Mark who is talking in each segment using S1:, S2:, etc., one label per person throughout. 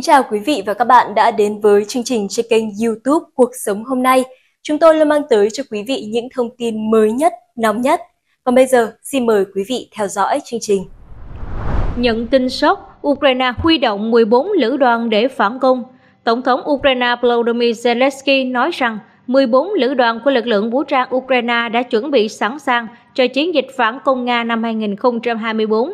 S1: Kính chào quý vị và các bạn đã đến với chương trình trên kênh YouTube Cuộc sống hôm nay. Chúng tôi luôn mang tới cho quý vị những thông tin mới nhất, nóng nhất. Còn bây giờ, xin mời quý vị theo dõi chương trình. Nhận tin sốc, Ukraine huy động 14 lữ đoàn để phản công. Tổng thống Ukraine Volodymyr Zelensky nói rằng 14 lữ đoàn của lực lượng vũ trang Ukraine đã chuẩn bị sẵn sàng cho chiến dịch phản công Nga năm 2024.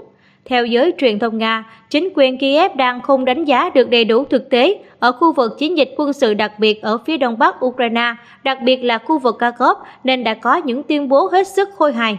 S1: Theo giới truyền thông Nga, chính quyền Kiev đang không đánh giá được đầy đủ thực tế ở khu vực chiến dịch quân sự đặc biệt ở phía đông bắc Ukraine, đặc biệt là khu vực Kharkov, nên đã có những tuyên bố hết sức khôi hài.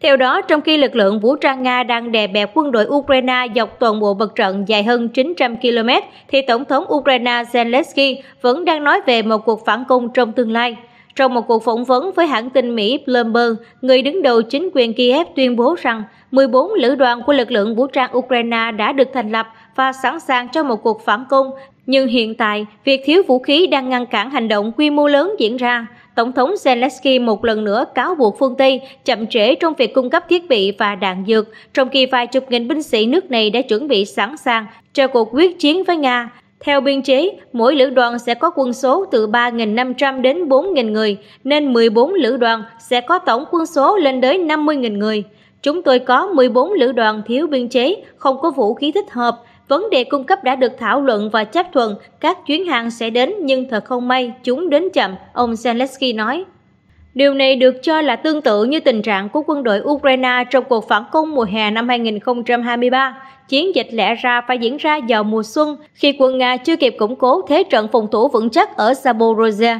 S1: Theo đó, trong khi lực lượng vũ trang Nga đang đè bẹp quân đội Ukraine dọc toàn bộ vật trận dài hơn 900 km, thì Tổng thống Ukraine Zelensky vẫn đang nói về một cuộc phản công trong tương lai. Trong một cuộc phỏng vấn với hãng tin Mỹ Bloomberg, người đứng đầu chính quyền Kiev tuyên bố rằng 14 lữ đoàn của lực lượng vũ trang Ukraine đã được thành lập và sẵn sàng cho một cuộc phản công, nhưng hiện tại, việc thiếu vũ khí đang ngăn cản hành động quy mô lớn diễn ra. Tổng thống Zelensky một lần nữa cáo buộc phương Tây chậm trễ trong việc cung cấp thiết bị và đạn dược, trong khi vài chục nghìn binh sĩ nước này đã chuẩn bị sẵn sàng cho cuộc quyết chiến với Nga. Theo biên chế, mỗi lữ đoàn sẽ có quân số từ 3.500 đến 4.000 người, nên 14 lữ đoàn sẽ có tổng quân số lên tới 50.000 người. Chúng tôi có 14 lữ đoàn thiếu biên chế, không có vũ khí thích hợp, vấn đề cung cấp đã được thảo luận và chấp thuận, các chuyến hàng sẽ đến nhưng thật không may chúng đến chậm, ông Zelensky nói. Điều này được cho là tương tự như tình trạng của quân đội Ukraine trong cuộc phản công mùa hè năm 2023. Chiến dịch lẽ ra phải diễn ra vào mùa xuân khi quân Nga chưa kịp củng cố thế trận phòng thủ vững chắc ở Zaporozhye.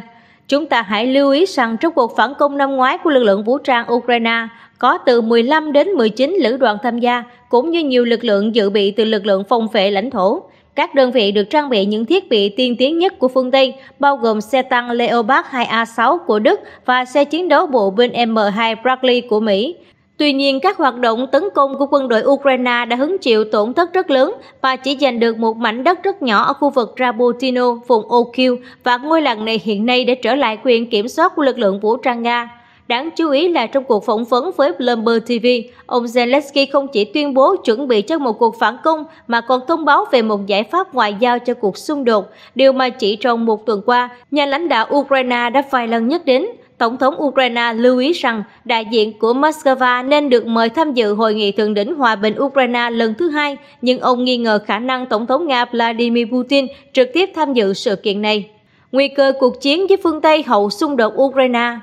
S1: Chúng ta hãy lưu ý rằng trong cuộc phản công năm ngoái của lực lượng vũ trang Ukraine, có từ 15 đến 19 lữ đoàn tham gia, cũng như nhiều lực lượng dự bị từ lực lượng phòng vệ lãnh thổ. Các đơn vị được trang bị những thiết bị tiên tiến nhất của phương Tây, bao gồm xe tăng Leopard 2A6 của Đức và xe chiến đấu bộ binh M2 Bradley của Mỹ. Tuy nhiên, các hoạt động tấn công của quân đội Ukraine đã hứng chịu tổn thất rất lớn và chỉ giành được một mảnh đất rất nhỏ ở khu vực Rabotino, vùng Okhil và ngôi làng này hiện nay đã trở lại quyền kiểm soát của lực lượng vũ trang Nga. Đáng chú ý là trong cuộc phỏng vấn với Bloomberg TV, ông Zelensky không chỉ tuyên bố chuẩn bị cho một cuộc phản công mà còn thông báo về một giải pháp ngoại giao cho cuộc xung đột, điều mà chỉ trong một tuần qua, nhà lãnh đạo Ukraine đã vài lần nhắc đến. Tổng thống Ukraine lưu ý rằng đại diện của Moscow nên được mời tham dự hội nghị thượng đỉnh hòa bình Ukraine lần thứ hai, nhưng ông nghi ngờ khả năng Tổng thống Nga Vladimir Putin trực tiếp tham dự sự kiện này. Nguy cơ cuộc chiến với phương Tây hậu xung đột Ukraine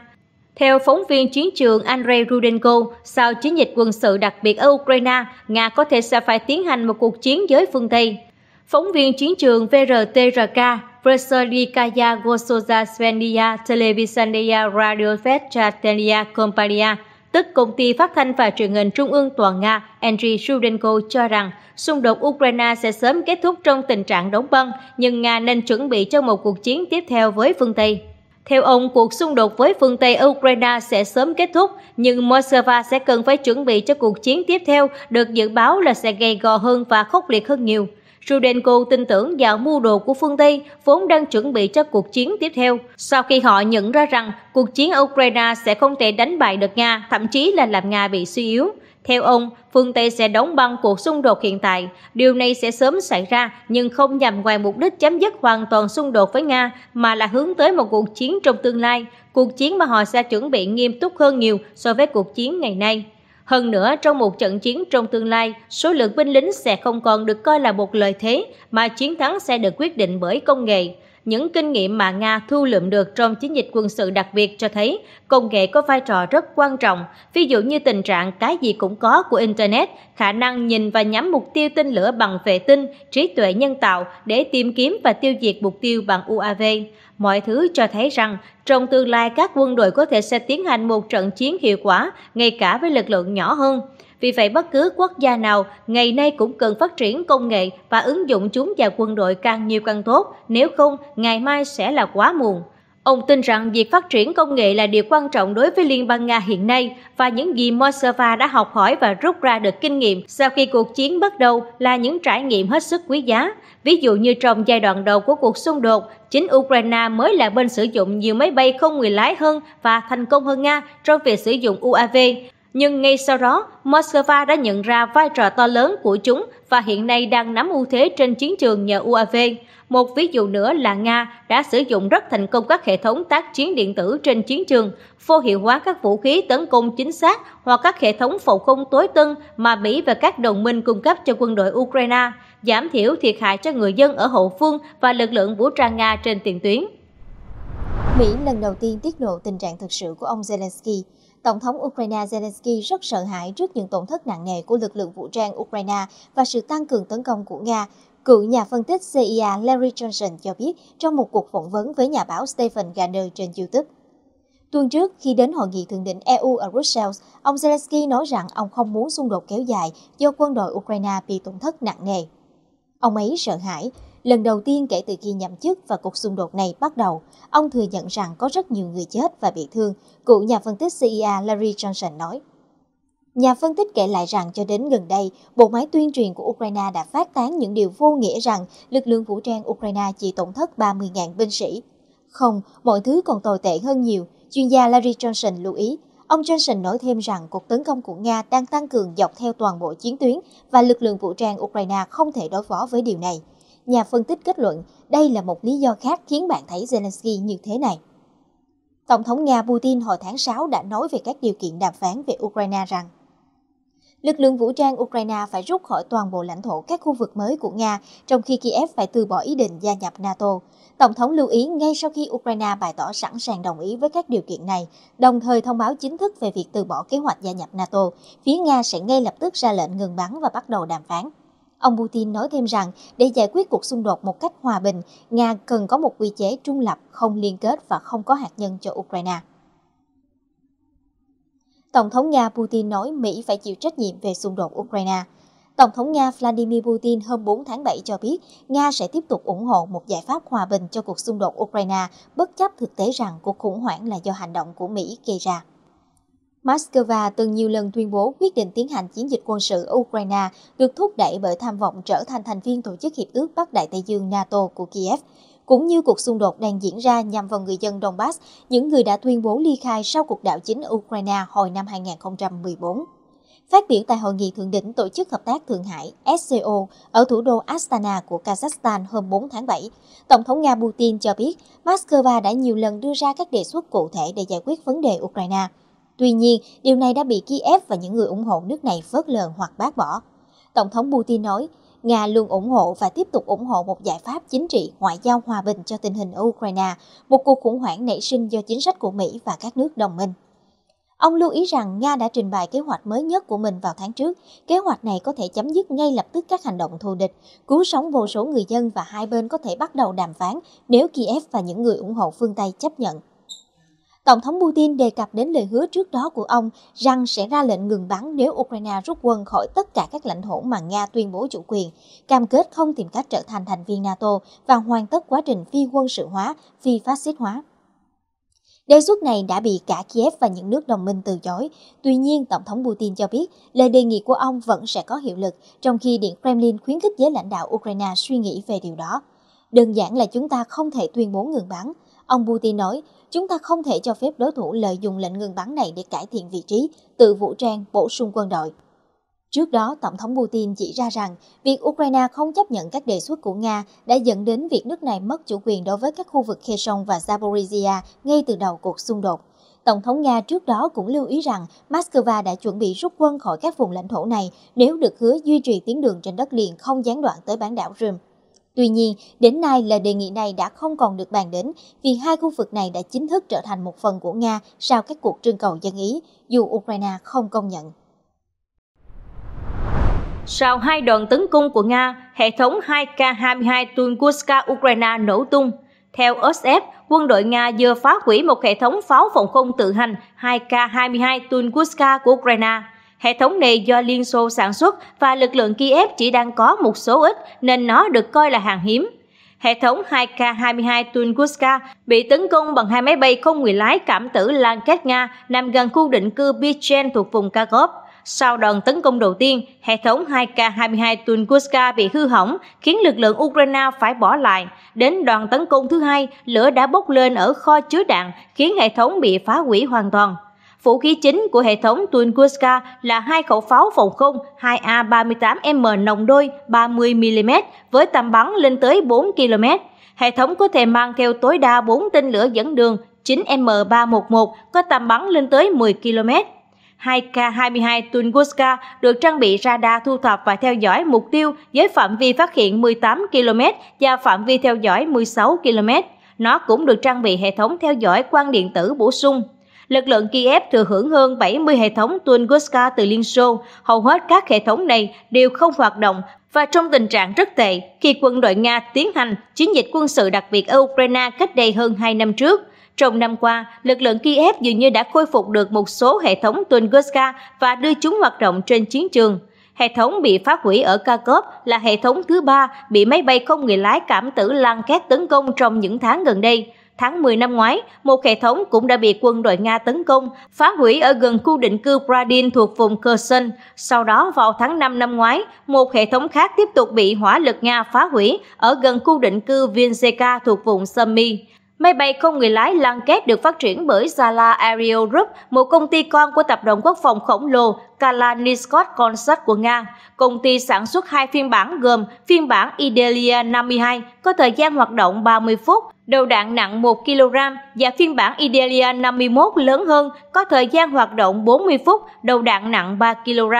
S1: theo phóng viên chiến trường Andrei Rudenko, sau chiến dịch quân sự đặc biệt ở Ukraine, Nga có thể sẽ phải tiến hành một cuộc chiến với phương Tây. Phóng viên chiến trường VRTRK Veselikaya Gosoza Svenia Televisania Radiovestia Kompania, tức Công ty Phát thanh và Truyền hình Trung ương Toàn Nga Andriy Rudenko cho rằng xung đột Ukraine sẽ sớm kết thúc trong tình trạng đóng băng, nhưng Nga nên chuẩn bị cho một cuộc chiến tiếp theo với phương Tây. Theo ông, cuộc xung đột với phương Tây Ukraine sẽ sớm kết thúc, nhưng Moscow sẽ cần phải chuẩn bị cho cuộc chiến tiếp theo được dự báo là sẽ gay gò hơn và khốc liệt hơn nhiều. Rudenko tin tưởng vào mưu đồ của phương Tây vốn đang chuẩn bị cho cuộc chiến tiếp theo, sau khi họ nhận ra rằng cuộc chiến Ukraine sẽ không thể đánh bại được Nga, thậm chí là làm Nga bị suy yếu. Theo ông, phương Tây sẽ đóng băng cuộc xung đột hiện tại. Điều này sẽ sớm xảy ra nhưng không nhằm ngoài mục đích chấm dứt hoàn toàn xung đột với Nga mà là hướng tới một cuộc chiến trong tương lai, cuộc chiến mà họ sẽ chuẩn bị nghiêm túc hơn nhiều so với cuộc chiến ngày nay. Hơn nữa, trong một trận chiến trong tương lai, số lượng binh lính sẽ không còn được coi là một lợi thế, mà chiến thắng sẽ được quyết định bởi công nghệ những kinh nghiệm mà Nga thu lượm được trong chiến dịch quân sự đặc biệt cho thấy công nghệ có vai trò rất quan trọng, ví dụ như tình trạng cái gì cũng có của Internet, khả năng nhìn và nhắm mục tiêu tên lửa bằng vệ tinh, trí tuệ nhân tạo để tìm kiếm và tiêu diệt mục tiêu bằng UAV. Mọi thứ cho thấy rằng trong tương lai các quân đội có thể sẽ tiến hành một trận chiến hiệu quả, ngay cả với lực lượng nhỏ hơn. Vì vậy, bất cứ quốc gia nào ngày nay cũng cần phát triển công nghệ và ứng dụng chúng vào quân đội càng nhiều càng tốt, nếu không, ngày mai sẽ là quá muộn. Ông tin rằng việc phát triển công nghệ là điều quan trọng đối với Liên bang Nga hiện nay và những gì Moscow đã học hỏi và rút ra được kinh nghiệm sau khi cuộc chiến bắt đầu là những trải nghiệm hết sức quý giá. Ví dụ như trong giai đoạn đầu của cuộc xung đột, chính Ukraine mới là bên sử dụng nhiều máy bay không người lái hơn và thành công hơn Nga trong việc sử dụng UAV nhưng ngay sau đó, Moscow đã nhận ra vai trò to lớn của chúng và hiện nay đang nắm ưu thế trên chiến trường nhờ UAV. Một ví dụ nữa là Nga đã sử dụng rất thành công các hệ thống tác chiến điện tử trên chiến trường, vô hiệu hóa các vũ khí tấn công chính xác hoặc các hệ thống phòng không tối tân mà Mỹ và các đồng minh cung cấp cho quân đội Ukraine, giảm thiểu thiệt hại cho người dân ở hậu phương và lực lượng vũ trang Nga trên tiền tuyến. Mỹ
S2: lần đầu tiên tiết lộ tình trạng thực sự của ông Zelensky Tổng thống Ukraine Zelensky rất sợ hãi trước những tổn thất nặng nề của lực lượng vũ trang Ukraine và sự tăng cường tấn công của Nga. Cựu nhà phân tích CIA Larry Johnson cho biết trong một cuộc phỏng vấn với nhà báo Stephen Garner trên YouTube. Tuần trước, khi đến hội nghị thượng đỉnh EU ở Brussels, ông Zelensky nói rằng ông không muốn xung đột kéo dài do quân đội Ukraine bị tổn thất nặng nề. Ông ấy sợ hãi, Lần đầu tiên kể từ khi nhậm chức và cuộc xung đột này bắt đầu, ông thừa nhận rằng có rất nhiều người chết và bị thương, cựu nhà phân tích CIA e Larry Johnson nói. Nhà phân tích kể lại rằng cho đến gần đây, bộ máy tuyên truyền của Ukraine đã phát tán những điều vô nghĩa rằng lực lượng vũ trang Ukraine chỉ tổn thất 30.000 binh sĩ. Không, mọi thứ còn tồi tệ hơn nhiều, chuyên gia Larry Johnson lưu ý. Ông Johnson nói thêm rằng cuộc tấn công của Nga đang tăng cường dọc theo toàn bộ chiến tuyến và lực lượng vũ trang Ukraine không thể đối phó với điều này. Nhà phân tích kết luận đây là một lý do khác khiến bạn thấy Zelensky như thế này. Tổng thống Nga Putin hồi tháng 6 đã nói về các điều kiện đàm phán về Ukraine rằng lực lượng vũ trang Ukraine phải rút khỏi toàn bộ lãnh thổ các khu vực mới của Nga, trong khi Kiev phải từ bỏ ý định gia nhập NATO. Tổng thống lưu ý ngay sau khi Ukraine bày tỏ sẵn sàng đồng ý với các điều kiện này, đồng thời thông báo chính thức về việc từ bỏ kế hoạch gia nhập NATO, phía Nga sẽ ngay lập tức ra lệnh ngừng bắn và bắt đầu đàm phán. Ông Putin nói thêm rằng để giải quyết cuộc xung đột một cách hòa bình, Nga cần có một quy chế trung lập, không liên kết và không có hạt nhân cho Ukraine. Tổng thống Nga Putin nói Mỹ phải chịu trách nhiệm về xung đột Ukraine. Tổng thống Nga Vladimir Putin hôm 4 tháng 7 cho biết Nga sẽ tiếp tục ủng hộ một giải pháp hòa bình cho cuộc xung đột Ukraine, bất chấp thực tế rằng cuộc khủng hoảng là do hành động của Mỹ gây ra. Moscow từng nhiều lần tuyên bố quyết định tiến hành chiến dịch quân sự ở Ukraine được thúc đẩy bởi tham vọng trở thành thành viên Tổ chức Hiệp ước Bắc Đại Tây Dương NATO của Kiev, cũng như cuộc xung đột đang diễn ra nhằm vào người dân Donbass, những người đã tuyên bố ly khai sau cuộc đảo chính Ukraine hồi năm 2014. Phát biểu tại hội nghị thượng đỉnh Tổ chức Hợp tác Thượng Hải SCO ở thủ đô Astana của Kazakhstan hôm 4 tháng 7, Tổng thống Nga Putin cho biết Moscow đã nhiều lần đưa ra các đề xuất cụ thể để giải quyết vấn đề Ukraine – Tuy nhiên, điều này đã bị Kiev và những người ủng hộ nước này phớt lờ hoặc bác bỏ. Tổng thống Putin nói, Nga luôn ủng hộ và tiếp tục ủng hộ một giải pháp chính trị ngoại giao hòa bình cho tình hình Ukraine, một cuộc khủng hoảng nảy sinh do chính sách của Mỹ và các nước đồng minh. Ông lưu ý rằng Nga đã trình bày kế hoạch mới nhất của mình vào tháng trước. Kế hoạch này có thể chấm dứt ngay lập tức các hành động thù địch, cứu sống vô số người dân và hai bên có thể bắt đầu đàm phán nếu Kiev và những người ủng hộ phương Tây chấp nhận. Tổng thống Putin đề cập đến lời hứa trước đó của ông rằng sẽ ra lệnh ngừng bắn nếu Ukraine rút quân khỏi tất cả các lãnh thổ mà Nga tuyên bố chủ quyền, cam kết không tìm cách trở thành thành viên NATO và hoàn tất quá trình phi quân sự hóa, phi phát xít hóa. Đề xuất này đã bị cả Kiev và những nước đồng minh từ chối. Tuy nhiên, Tổng thống Putin cho biết lời đề nghị của ông vẫn sẽ có hiệu lực, trong khi Điện Kremlin khuyến khích giới lãnh đạo Ukraine suy nghĩ về điều đó. Đơn giản là chúng ta không thể tuyên bố ngừng bắn. Ông Putin nói, Chúng ta không thể cho phép đối thủ lợi dụng lệnh ngừng bắn này để cải thiện vị trí, tự vũ trang, bổ sung quân đội. Trước đó, Tổng thống Putin chỉ ra rằng việc Ukraine không chấp nhận các đề xuất của Nga đã dẫn đến việc nước này mất chủ quyền đối với các khu vực Kherson và Zaporizhia ngay từ đầu cuộc xung đột. Tổng thống Nga trước đó cũng lưu ý rằng Moscow đã chuẩn bị rút quân khỏi các vùng lãnh thổ này nếu được hứa duy trì tuyến đường trên đất liền không gián đoạn tới bán đảo Crimea. Tuy nhiên, đến nay là đề nghị này đã không còn được bàn đến vì hai khu vực này đã chính thức trở thành một phần của Nga sau các cuộc trưng cầu dân Ý, dù Ukraine không công nhận.
S1: Sau hai đợt tấn công của Nga, hệ thống 2K-22 Tunguska Ukraine nổ tung. Theo OSF, quân đội Nga vừa phá hủy một hệ thống pháo phòng không tự hành 2K-22 Tunguska của Ukraine – Hệ thống này do Liên Xô sản xuất và lực lượng Kiev chỉ đang có một số ít nên nó được coi là hàng hiếm. Hệ thống 2K-22 Tunguska bị tấn công bằng hai máy bay không người lái cảm tử Lanket Nga nằm gần khu định cư Bichen thuộc vùng Kharkov. Sau đòn tấn công đầu tiên, hệ thống 2K-22 Tunguska bị hư hỏng, khiến lực lượng Ukraine phải bỏ lại. Đến đòn tấn công thứ hai, lửa đã bốc lên ở kho chứa đạn, khiến hệ thống bị phá hủy hoàn toàn. Vũ khí chính của hệ thống Tunguska là hai khẩu pháo phòng không 2A38M nòng đôi 30mm với tầm bắn lên tới 4 km. Hệ thống có thể mang theo tối đa 4 tên lửa dẫn đường 9M311 có tầm bắn lên tới 10 km. 2K-22 Tunguska được trang bị radar thu thập và theo dõi mục tiêu với phạm vi phát hiện 18 km và phạm vi theo dõi 16 km. Nó cũng được trang bị hệ thống theo dõi quang điện tử bổ sung. Lực lượng Kiev thừa hưởng hơn 70 hệ thống Tunguska từ Liên Xô. Hầu hết các hệ thống này đều không hoạt động và trong tình trạng rất tệ khi quân đội Nga tiến hành chiến dịch quân sự đặc biệt ở Ukraine cách đây hơn 2 năm trước. Trong năm qua, lực lượng Kiev dường như đã khôi phục được một số hệ thống Tunguska và đưa chúng hoạt động trên chiến trường. Hệ thống bị phá hủy ở Kharkov là hệ thống thứ ba bị máy bay không người lái cảm tử Lan két tấn công trong những tháng gần đây. Tháng 10 năm ngoái, một hệ thống cũng đã bị quân đội Nga tấn công, phá hủy ở gần khu định cư Bradin thuộc vùng Kherson. Sau đó vào tháng 5 năm ngoái, một hệ thống khác tiếp tục bị hỏa lực Nga phá hủy ở gần khu định cư Vinzeka thuộc vùng Sumy. Máy bay không người lái Lanket được phát triển bởi Zala Aerial Group, một công ty con của tập đoàn quốc phòng khổng lồ Kalaniskot Consort của Nga. Công ty sản xuất hai phiên bản gồm phiên bản Idelia 52 có thời gian hoạt động 30 phút Đầu đạn nặng 1 kg và phiên bản Idelia 51 lớn hơn có thời gian hoạt động 40 phút, đầu đạn nặng 3 kg.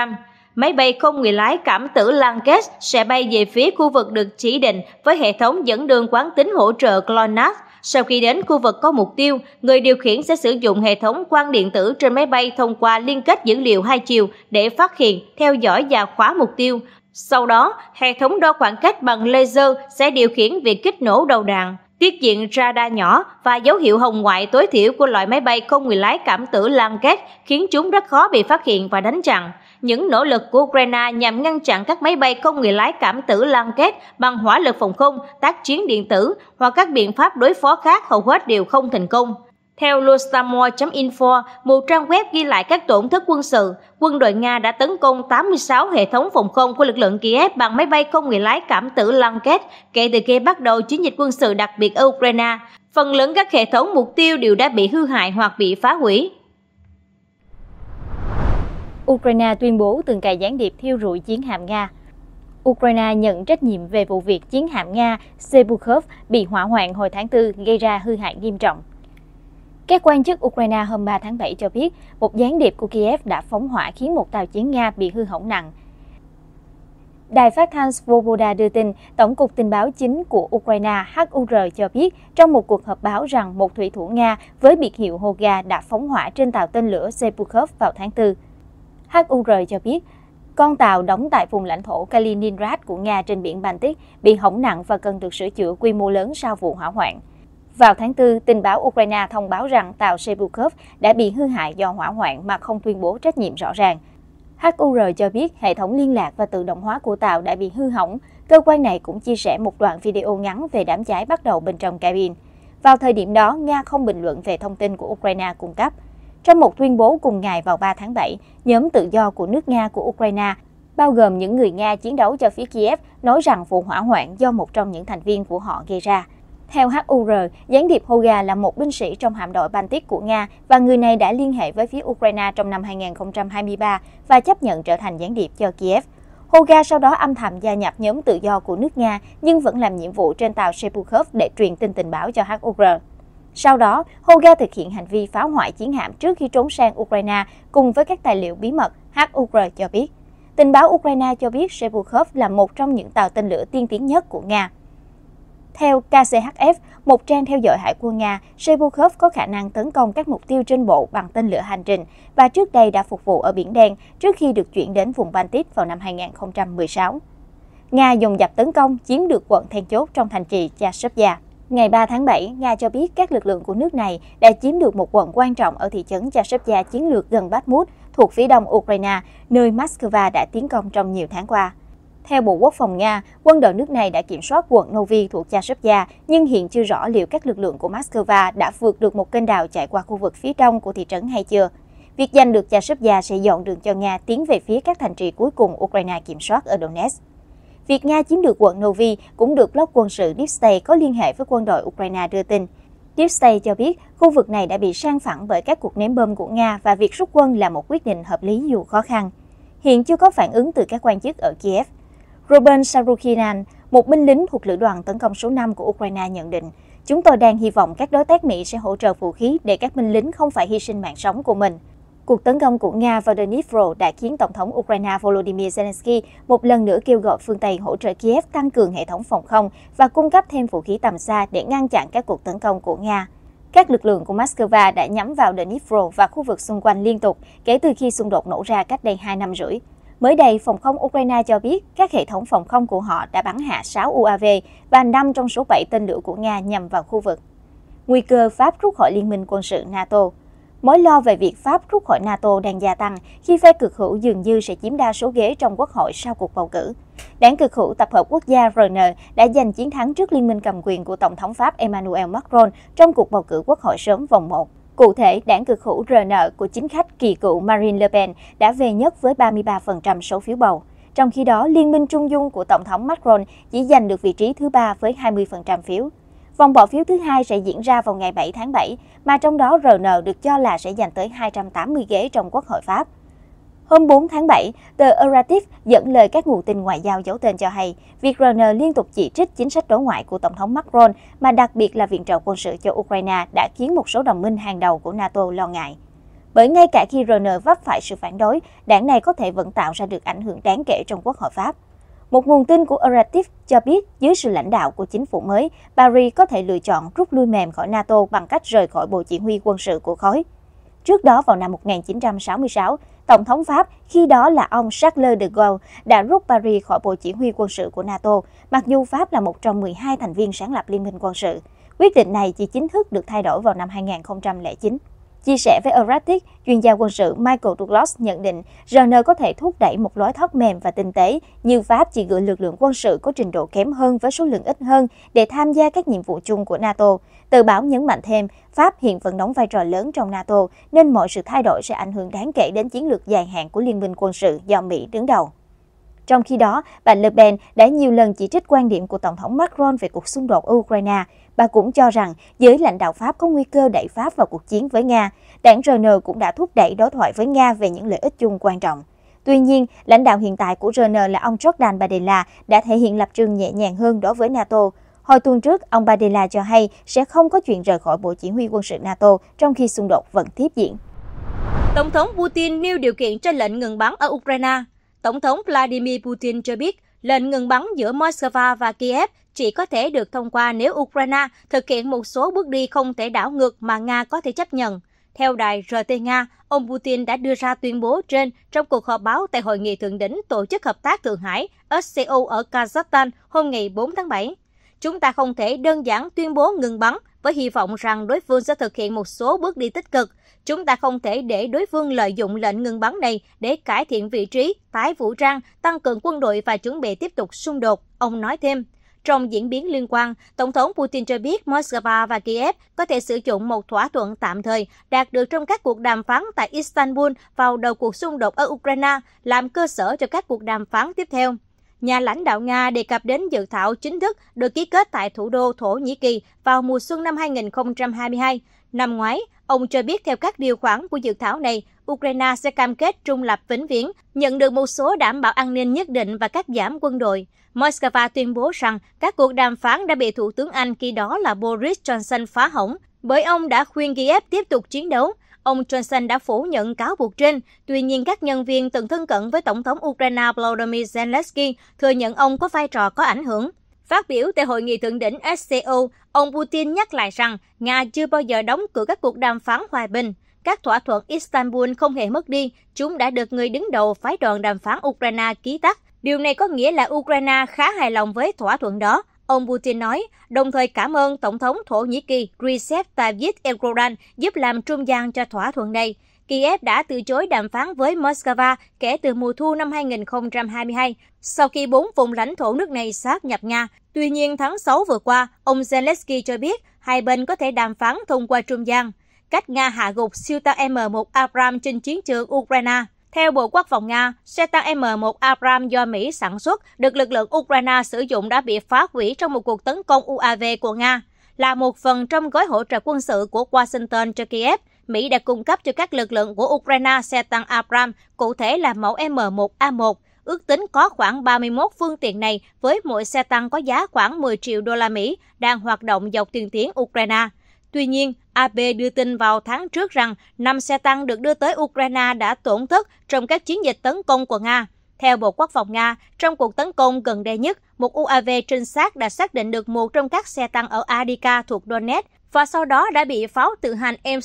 S1: Máy bay không người lái cảm tử Lancaster sẽ bay về phía khu vực được chỉ định với hệ thống dẫn đường quán tính hỗ trợ GLONASS. Sau khi đến khu vực có mục tiêu, người điều khiển sẽ sử dụng hệ thống quang điện tử trên máy bay thông qua liên kết dữ liệu hai chiều để phát hiện, theo dõi và khóa mục tiêu. Sau đó, hệ thống đo khoảng cách bằng laser sẽ điều khiển việc kích nổ đầu đạn. Tiết diện radar nhỏ và dấu hiệu hồng ngoại tối thiểu của loại máy bay không người lái cảm tử Lanket khiến chúng rất khó bị phát hiện và đánh chặn. Những nỗ lực của Ukraine nhằm ngăn chặn các máy bay không người lái cảm tử Lanket bằng hỏa lực phòng không, tác chiến điện tử hoặc các biện pháp đối phó khác hầu hết đều không thành công. Theo Lustamore.info, một trang web ghi lại các tổn thất quân sự, quân đội Nga đã tấn công 86 hệ thống phòng không của lực lượng Kiev bằng máy bay không người lái cảm tử Lanket kể từ khi bắt đầu chiến dịch quân sự đặc biệt ở Ukraine. Phần lớn các hệ thống mục tiêu đều đã bị hư hại hoặc bị phá hủy.
S2: Ukraine tuyên bố từng cài gián điệp thiêu rụi chiến hạm Nga. Ukraine nhận trách nhiệm về vụ việc chiến hạm Nga Sebukhov bị hỏa hoạn hồi tháng 4 gây ra hư hại nghiêm trọng. Các quan chức Ukraine hôm 3 tháng 7 cho biết một gián điệp của Kiev đã phóng hỏa khiến một tàu chiến Nga bị hư hỏng nặng. Đài phát thanh Svoboda đưa tin, Tổng cục Tình báo chính của Ukraine HUR cho biết trong một cuộc họp báo rằng một thủy thủ Nga với biệt hiệu Hoga đã phóng hỏa trên tàu tên lửa Sepukhov vào tháng 4. HUR cho biết, con tàu đóng tại vùng lãnh thổ Kaliningrad của Nga trên biển Baltic bị hỏng nặng và cần được sửa chữa quy mô lớn sau vụ hỏa hoạn. Vào tháng 4, tình báo Ukraine thông báo rằng tàu Sebukov đã bị hư hại do hỏa hoạn mà không tuyên bố trách nhiệm rõ ràng. HUR cho biết hệ thống liên lạc và tự động hóa của tàu đã bị hư hỏng. Cơ quan này cũng chia sẻ một đoạn video ngắn về đám cháy bắt đầu bên trong cabin. Vào thời điểm đó, Nga không bình luận về thông tin của Ukraine cung cấp. Trong một tuyên bố cùng ngày vào 3 tháng 7, nhóm tự do của nước Nga của Ukraine, bao gồm những người Nga chiến đấu cho phía Kiev, nói rằng vụ hỏa hoạn do một trong những thành viên của họ gây ra. Theo HUR, gián điệp Hoga là một binh sĩ trong hạm đội Baltic của Nga và người này đã liên hệ với phía Ukraine trong năm 2023 và chấp nhận trở thành gián điệp cho Kiev. Hoga sau đó âm thầm gia nhập nhóm tự do của nước Nga nhưng vẫn làm nhiệm vụ trên tàu Sepukov để truyền tin tình báo cho HUR. Sau đó, Hoga thực hiện hành vi phá hoại chiến hạm trước khi trốn sang Ukraine cùng với các tài liệu bí mật, HUR cho biết. Tình báo Ukraine cho biết Sepukov là một trong những tàu tên lửa tiên tiến nhất của Nga. Theo KCHF, một trang theo dõi hải quân Nga, Sebukhov có khả năng tấn công các mục tiêu trên bộ bằng tên lửa hành trình và trước đây đã phục vụ ở Biển Đen trước khi được chuyển đến vùng Baltic vào năm 2016. Nga dùng dập tấn công chiếm được quận then chốt trong thành trì Chasovia. Ngày 3 tháng 7, Nga cho biết các lực lượng của nước này đã chiếm được một quận quan trọng ở thị trấn Chasovia chiến lược gần Bakhmut thuộc phía đông Ukraine, nơi Moscow đã tiến công trong nhiều tháng qua. Theo Bộ Quốc phòng Nga, quân đội nước này đã kiểm soát quận Novi thuộc Chashubya, nhưng hiện chưa rõ liệu các lực lượng của Moscow đã vượt được một kênh đào chạy qua khu vực phía trong của thị trấn hay chưa. Việc giành được Chashubya sẽ dọn đường cho Nga tiến về phía các thành trì cuối cùng Ukraine kiểm soát ở Donetsk. Việc Nga chiếm được quận Novi cũng được bloc quân sự Deep State có liên hệ với quân đội Ukraine đưa tin. Deep State cho biết khu vực này đã bị sang phẳng bởi các cuộc ném bom của Nga và việc rút quân là một quyết định hợp lý dù khó khăn. Hiện chưa có phản ứng từ các quan chức ở Kiev. Robin Sarukhinan, một binh lính thuộc lữ đoàn tấn công số 5 của Ukraine nhận định, chúng tôi đang hy vọng các đối tác Mỹ sẽ hỗ trợ vũ khí để các binh lính không phải hy sinh mạng sống của mình. Cuộc tấn công của Nga vào Dnipro đã khiến Tổng thống Ukraine Volodymyr Zelensky một lần nữa kêu gọi phương Tây hỗ trợ Kiev tăng cường hệ thống phòng không và cung cấp thêm vũ khí tầm xa để ngăn chặn các cuộc tấn công của Nga. Các lực lượng của Moscow đã nhắm vào Dnipro và khu vực xung quanh liên tục kể từ khi xung đột nổ ra cách đây 2 năm rưỡi. Mới đây, phòng không Ukraine cho biết các hệ thống phòng không của họ đã bắn hạ 6 UAV và 5 trong số 7 tên lửa của Nga nhằm vào khu vực. Nguy cơ Pháp rút khỏi Liên minh quân sự NATO Mối lo về việc Pháp rút khỏi NATO đang gia tăng khi phe cực hữu dường như sẽ chiếm đa số ghế trong quốc hội sau cuộc bầu cử. Đảng cực hữu tập hợp quốc gia RN đã giành chiến thắng trước liên minh cầm quyền của Tổng thống Pháp Emmanuel Macron trong cuộc bầu cử quốc hội sớm vòng 1. Cụ thể, đảng cực hữu RN của chính khách kỳ cựu Marine Le Pen đã về nhất với 33% số phiếu bầu. Trong khi đó, liên minh trung dung của Tổng thống Macron chỉ giành được vị trí thứ ba với 20% phiếu. Vòng bỏ phiếu thứ hai sẽ diễn ra vào ngày 7 tháng 7, mà trong đó RN được cho là sẽ giành tới 280 ghế trong Quốc hội Pháp. Hôm 4 tháng 7, tờ Eratif dẫn lời các nguồn tin ngoại giao giấu tên cho hay, việc RN liên tục chỉ trích chính sách đối ngoại của Tổng thống Macron, mà đặc biệt là viện trợ quân sự cho Ukraine đã khiến một số đồng minh hàng đầu của NATO lo ngại. Bởi ngay cả khi RN vấp phải sự phản đối, đảng này có thể vẫn tạo ra được ảnh hưởng đáng kể trong Quốc hội Pháp. Một nguồn tin của Eratif cho biết dưới sự lãnh đạo của chính phủ mới, Paris có thể lựa chọn rút lui mềm khỏi NATO bằng cách rời khỏi Bộ Chỉ huy quân sự của khối. Trước đó vào năm 1966, Tổng thống Pháp, khi đó là ông Charles de Gaulle, đã rút Paris khỏi Bộ Chỉ huy quân sự của NATO, mặc dù Pháp là một trong 12 thành viên sáng lập Liên minh quân sự. Quyết định này chỉ chính thức được thay đổi vào năm 2009. Chia sẻ với Erratic, chuyên gia quân sự Michael Douglas nhận định RN có thể thúc đẩy một lối thoát mềm và tinh tế, như Pháp chỉ gửi lực lượng quân sự có trình độ kém hơn với số lượng ít hơn để tham gia các nhiệm vụ chung của NATO. Tờ báo nhấn mạnh thêm, Pháp hiện vẫn đóng vai trò lớn trong NATO, nên mọi sự thay đổi sẽ ảnh hưởng đáng kể đến chiến lược dài hạn của Liên minh quân sự do Mỹ đứng đầu. Trong khi đó, bà Le Pen đã nhiều lần chỉ trích quan điểm của Tổng thống Macron về cuộc xung đột Ukraine. Bà cũng cho rằng giới lãnh đạo Pháp có nguy cơ đẩy Pháp vào cuộc chiến với Nga. Đảng RN cũng đã thúc đẩy đối thoại với Nga về những lợi ích chung quan trọng. Tuy nhiên, lãnh đạo hiện tại của RN là ông Jordan Bardella đã thể hiện lập trường nhẹ nhàng hơn đối với NATO. Hồi tuần trước, ông Bardella cho hay sẽ không có chuyện rời khỏi Bộ Chỉ huy quân sự NATO trong khi xung đột vẫn tiếp diễn.
S1: Tổng thống Putin nêu điều kiện cho lệnh ngừng bắn ở Ukraine Tổng thống Vladimir Putin cho biết lệnh ngừng bắn giữa Moscow và Kiev chỉ có thể được thông qua nếu Ukraine thực hiện một số bước đi không thể đảo ngược mà Nga có thể chấp nhận. Theo đài RT Nga, ông Putin đã đưa ra tuyên bố trên trong cuộc họp báo tại Hội nghị Thượng đỉnh Tổ chức Hợp tác Thượng Hải SCO ở Kazakhstan hôm ngày 4 tháng 7. Chúng ta không thể đơn giản tuyên bố ngừng bắn với hy vọng rằng đối phương sẽ thực hiện một số bước đi tích cực. Chúng ta không thể để đối phương lợi dụng lệnh ngừng bắn này để cải thiện vị trí, tái vũ trang, tăng cường quân đội và chuẩn bị tiếp tục xung đột, ông nói thêm. Trong diễn biến liên quan, Tổng thống Putin cho biết Moscow và Kiev có thể sử dụng một thỏa thuận tạm thời đạt được trong các cuộc đàm phán tại Istanbul vào đầu cuộc xung đột ở Ukraine làm cơ sở cho các cuộc đàm phán tiếp theo. Nhà lãnh đạo Nga đề cập đến dự thảo chính thức được ký kết tại thủ đô Thổ Nhĩ Kỳ vào mùa xuân năm 2022. Năm ngoái, ông cho biết theo các điều khoản của dự thảo này, Ukraine sẽ cam kết trung lập vĩnh viễn, nhận được một số đảm bảo an ninh nhất định và cắt giảm quân đội. Moscow tuyên bố rằng các cuộc đàm phán đã bị Thủ tướng Anh khi đó là Boris Johnson phá hỏng bởi ông đã khuyên Kiev tiếp tục chiến đấu Ông Johnson đã phủ nhận cáo buộc trên, tuy nhiên các nhân viên từng thân cận với Tổng thống Ukraine Volodymyr Zelensky thừa nhận ông có vai trò có ảnh hưởng. Phát biểu tại hội nghị thượng đỉnh SCO, ông Putin nhắc lại rằng Nga chưa bao giờ đóng cửa các cuộc đàm phán hòa bình. Các thỏa thuận Istanbul không hề mất đi, chúng đã được người đứng đầu phái đoàn đàm phán Ukraine ký tắt. Điều này có nghĩa là Ukraine khá hài lòng với thỏa thuận đó. Ông Putin nói, đồng thời cảm ơn Tổng thống Thổ Nhĩ Kỳ Recep Tayyip Erdogan giúp làm trung gian cho thỏa thuận này. Kiev đã từ chối đàm phán với Moscow kể từ mùa thu năm 2022, sau khi bốn vùng lãnh thổ nước này sát nhập Nga. Tuy nhiên, tháng 6 vừa qua, ông Zelensky cho biết hai bên có thể đàm phán thông qua trung gian, cách Nga hạ gục siêu ta M1 Abram trên chiến trường Ukraine. Theo Bộ Quốc phòng Nga, xe tăng M1 Abram do Mỹ sản xuất được lực lượng Ukraine sử dụng đã bị phá hủy trong một cuộc tấn công UAV của Nga, là một phần trong gói hỗ trợ quân sự của Washington cho Kiev. Mỹ đã cung cấp cho các lực lượng của Ukraine xe tăng Abram, cụ thể là mẫu M1A1. Ước tính có khoảng 31 phương tiện này với mỗi xe tăng có giá khoảng 10 triệu đô la Mỹ đang hoạt động dọc tiền tuyến Ukraine. Tuy nhiên, AP đưa tin vào tháng trước rằng 5 xe tăng được đưa tới Ukraine đã tổn thất trong các chiến dịch tấn công của Nga. Theo Bộ Quốc phòng Nga, trong cuộc tấn công gần đây nhất, một UAV trinh sát đã xác định được một trong các xe tăng ở Adika thuộc Donetsk và sau đó đã bị pháo tự hành m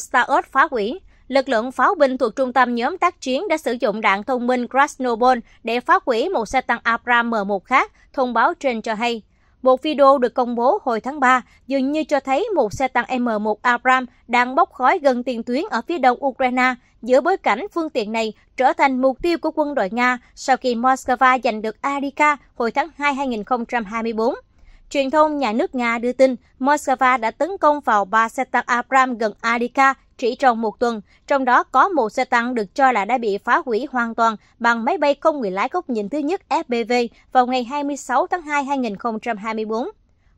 S1: phá hủy. Lực lượng pháo binh thuộc trung tâm nhóm tác chiến đã sử dụng đạn thông minh Krasnobol để phá hủy một xe tăng Abram M1 khác, thông báo trên cho hay. Một video được công bố hồi tháng 3 dường như cho thấy một xe tăng M1 Abram đang bốc khói gần tiền tuyến ở phía đông Ukraine giữa bối cảnh phương tiện này trở thành mục tiêu của quân đội Nga sau khi Moscow giành được Arica hồi tháng 2 2024. Truyền thông nhà nước Nga đưa tin Moscow đã tấn công vào ba xe tăng Abram gần Arica chỉ trong một tuần, trong đó có một xe tăng được cho là đã bị phá hủy hoàn toàn bằng máy bay không người lái góc nhìn thứ nhất FPV vào ngày 26 tháng 2 2024.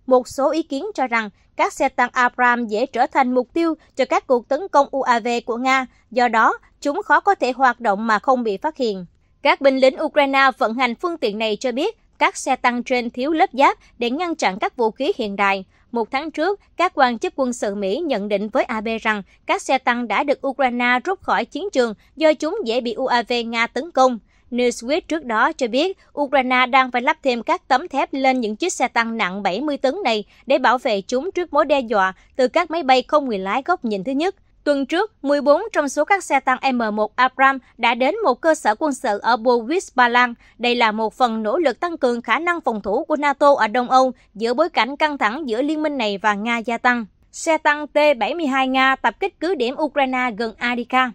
S1: Một số ý kiến cho rằng các xe tăng Abram dễ trở thành mục tiêu cho các cuộc tấn công UAV của Nga, do đó chúng khó có thể hoạt động mà không bị phát hiện. Các binh lính Ukraine vận hành phương tiện này cho biết các xe tăng trên thiếu lớp giáp để ngăn chặn các vũ khí hiện đại. Một tháng trước, các quan chức quân sự Mỹ nhận định với AB rằng các xe tăng đã được Ukraine rút khỏi chiến trường do chúng dễ bị UAV Nga tấn công. Newsweek trước đó cho biết Ukraine đang phải lắp thêm các tấm thép lên những chiếc xe tăng nặng 70 tấn này để bảo vệ chúng trước mối đe dọa từ các máy bay không người lái góc nhìn thứ nhất. Tuần trước, 14 trong số các xe tăng M1 Abram đã đến một cơ sở quân sự ở Bovis, Ba Lan. Đây là một phần nỗ lực tăng cường khả năng phòng thủ của NATO ở Đông Âu giữa bối cảnh căng thẳng giữa liên minh này và Nga gia tăng. Xe tăng T-72 Nga tập kích cứ điểm Ukraine gần Adika.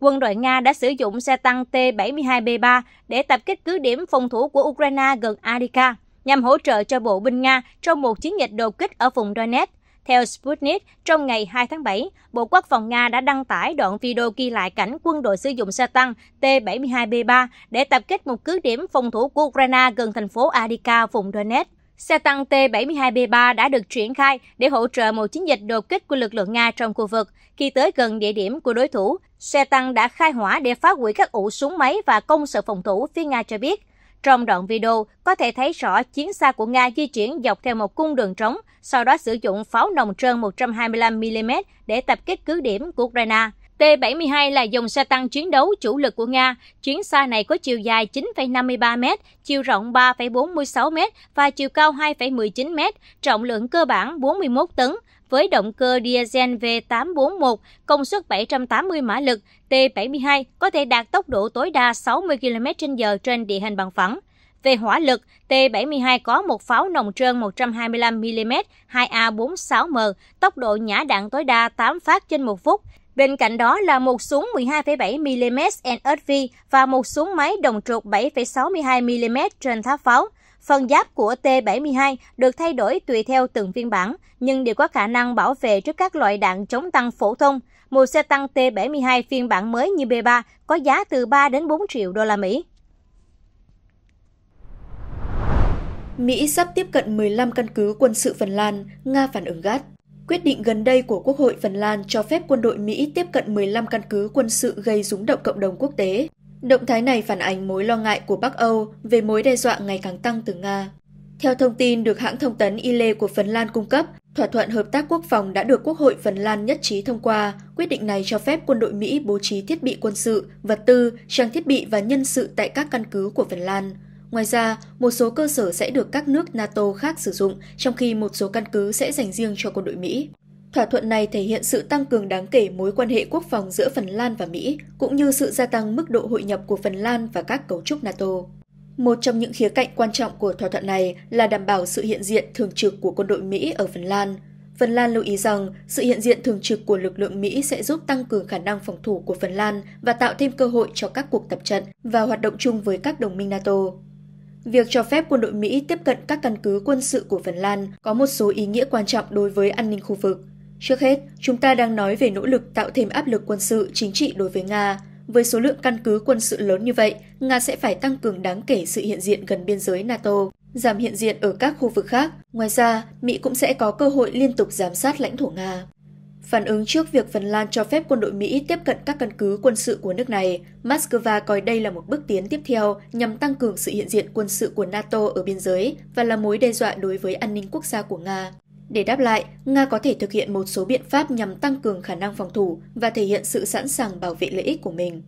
S1: Quân đội Nga đã sử dụng xe tăng T-72B3 để tập kích cứ điểm phòng thủ của Ukraine gần Adika nhằm hỗ trợ cho bộ binh Nga trong một chiến dịch đột kích ở vùng Donetsk theo Sputnik, trong ngày 2 tháng 7, Bộ Quốc phòng Nga đã đăng tải đoạn video ghi lại cảnh quân đội sử dụng xe tăng T-72B3 để tập kích một cứ điểm phòng thủ của Ukraine gần thành phố Adika, vùng Donetsk. Xe tăng T-72B3 đã được triển khai để hỗ trợ một chiến dịch đột kích của lực lượng Nga trong khu vực. Khi tới gần địa điểm của đối thủ, xe tăng đã khai hỏa để phá hủy các ụ súng máy và công sự phòng thủ, phía Nga cho biết. Trong đoạn video, có thể thấy rõ chiến xa của Nga di chuyển dọc theo một cung đường trống, sau đó sử dụng pháo nòng trơn 125mm để tập kích cứ điểm của Ukraine. T-72 là dòng xe tăng chiến đấu chủ lực của Nga. Chuyến xa này có chiều dài 9,53m, chiều rộng 3,46m và chiều cao 2,19m, trọng lượng cơ bản 41 tấn với động cơ diesel V841 công suất 780 mã lực T72 có thể đạt tốc độ tối đa 60 km/h trên địa hình bằng phẳng. Về hỏa lực, T-72 có một pháo nòng trơn 125mm 2A46M, tốc độ nhả đạn tối đa 8 phát trên một phút. Bên cạnh đó là một súng 12,7mm NSV và một súng máy đồng trục 7,62mm trên tháp pháo. Phần giáp của T-72 được thay đổi tùy theo từng phiên bản, nhưng đều có khả năng bảo vệ trước các loại đạn chống tăng phổ thông. Một xe tăng T-72 phiên bản mới như B-3 có giá từ 3 đến 4 triệu đô la Mỹ.
S3: Mỹ sắp tiếp cận 15 căn cứ quân sự Phần Lan, Nga phản ứng gắt. Quyết định gần đây của Quốc hội Phần Lan cho phép quân đội Mỹ tiếp cận 15 căn cứ quân sự gây rúng động cộng đồng quốc tế. Động thái này phản ánh mối lo ngại của Bắc Âu về mối đe dọa ngày càng tăng từ Nga. Theo thông tin được hãng thông tấn Ile của Phần Lan cung cấp, thỏa thuận hợp tác quốc phòng đã được Quốc hội Phần Lan nhất trí thông qua. Quyết định này cho phép quân đội Mỹ bố trí thiết bị quân sự, vật tư, trang thiết bị và nhân sự tại các căn cứ của Phần Lan. Ngoài ra, một số cơ sở sẽ được các nước NATO khác sử dụng, trong khi một số căn cứ sẽ dành riêng cho quân đội Mỹ. Thỏa thuận này thể hiện sự tăng cường đáng kể mối quan hệ quốc phòng giữa Phần Lan và Mỹ, cũng như sự gia tăng mức độ hội nhập của Phần Lan và các cấu trúc NATO. Một trong những khía cạnh quan trọng của thỏa thuận này là đảm bảo sự hiện diện thường trực của quân đội Mỹ ở Phần Lan. Phần Lan lưu ý rằng sự hiện diện thường trực của lực lượng Mỹ sẽ giúp tăng cường khả năng phòng thủ của Phần Lan và tạo thêm cơ hội cho các cuộc tập trận và hoạt động chung với các đồng minh NATO. Việc cho phép quân đội Mỹ tiếp cận các căn cứ quân sự của Phần Lan có một số ý nghĩa quan trọng đối với an ninh khu vực. Trước hết, chúng ta đang nói về nỗ lực tạo thêm áp lực quân sự chính trị đối với Nga. Với số lượng căn cứ quân sự lớn như vậy, Nga sẽ phải tăng cường đáng kể sự hiện diện gần biên giới NATO, giảm hiện diện ở các khu vực khác. Ngoài ra, Mỹ cũng sẽ có cơ hội liên tục giám sát lãnh thổ Nga. Phản ứng trước việc Phần Lan cho phép quân đội Mỹ tiếp cận các căn cứ quân sự của nước này, Moscow coi đây là một bước tiến tiếp theo nhằm tăng cường sự hiện diện quân sự của NATO ở biên giới và là mối đe dọa đối với an ninh quốc gia của Nga. Để đáp lại, Nga có thể thực hiện một số biện pháp nhằm tăng cường khả năng phòng thủ và thể hiện sự sẵn sàng bảo vệ lợi ích của mình.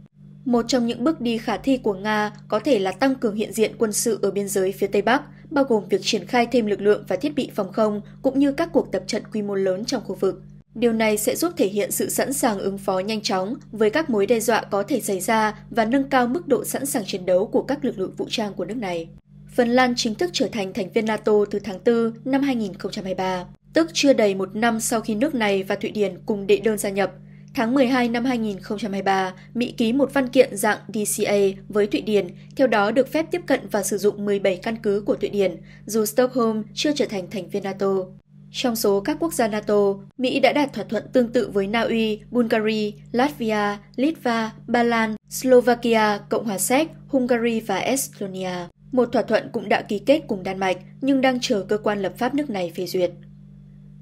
S3: Một trong những bước đi khả thi của Nga có thể là tăng cường hiện diện quân sự ở biên giới phía Tây Bắc, bao gồm việc triển khai thêm lực lượng và thiết bị phòng không cũng như các cuộc tập trận quy mô lớn trong khu vực. Điều này sẽ giúp thể hiện sự sẵn sàng ứng phó nhanh chóng với các mối đe dọa có thể xảy ra và nâng cao mức độ sẵn sàng chiến đấu của các lực lượng vũ trang của nước này. Phần Lan chính thức trở thành thành viên NATO từ tháng 4 năm 2023, tức chưa đầy một năm sau khi nước này và Thụy Điển cùng đệ đơn gia nhập. Tháng 12 năm 2023, Mỹ ký một văn kiện dạng DCA với Thụy Điển, theo đó được phép tiếp cận và sử dụng 17 căn cứ của Thụy Điển, dù Stockholm chưa trở thành thành viên NATO. Trong số các quốc gia NATO, Mỹ đã đạt thỏa thuận tương tự với Na Uy, Bulgaria, Latvia, Litva, Ba Lan, Slovakia, Cộng hòa Séc, Hungary và Estonia. Một thỏa thuận cũng đã ký kết cùng Đan Mạch nhưng đang chờ cơ quan lập pháp nước này phê duyệt.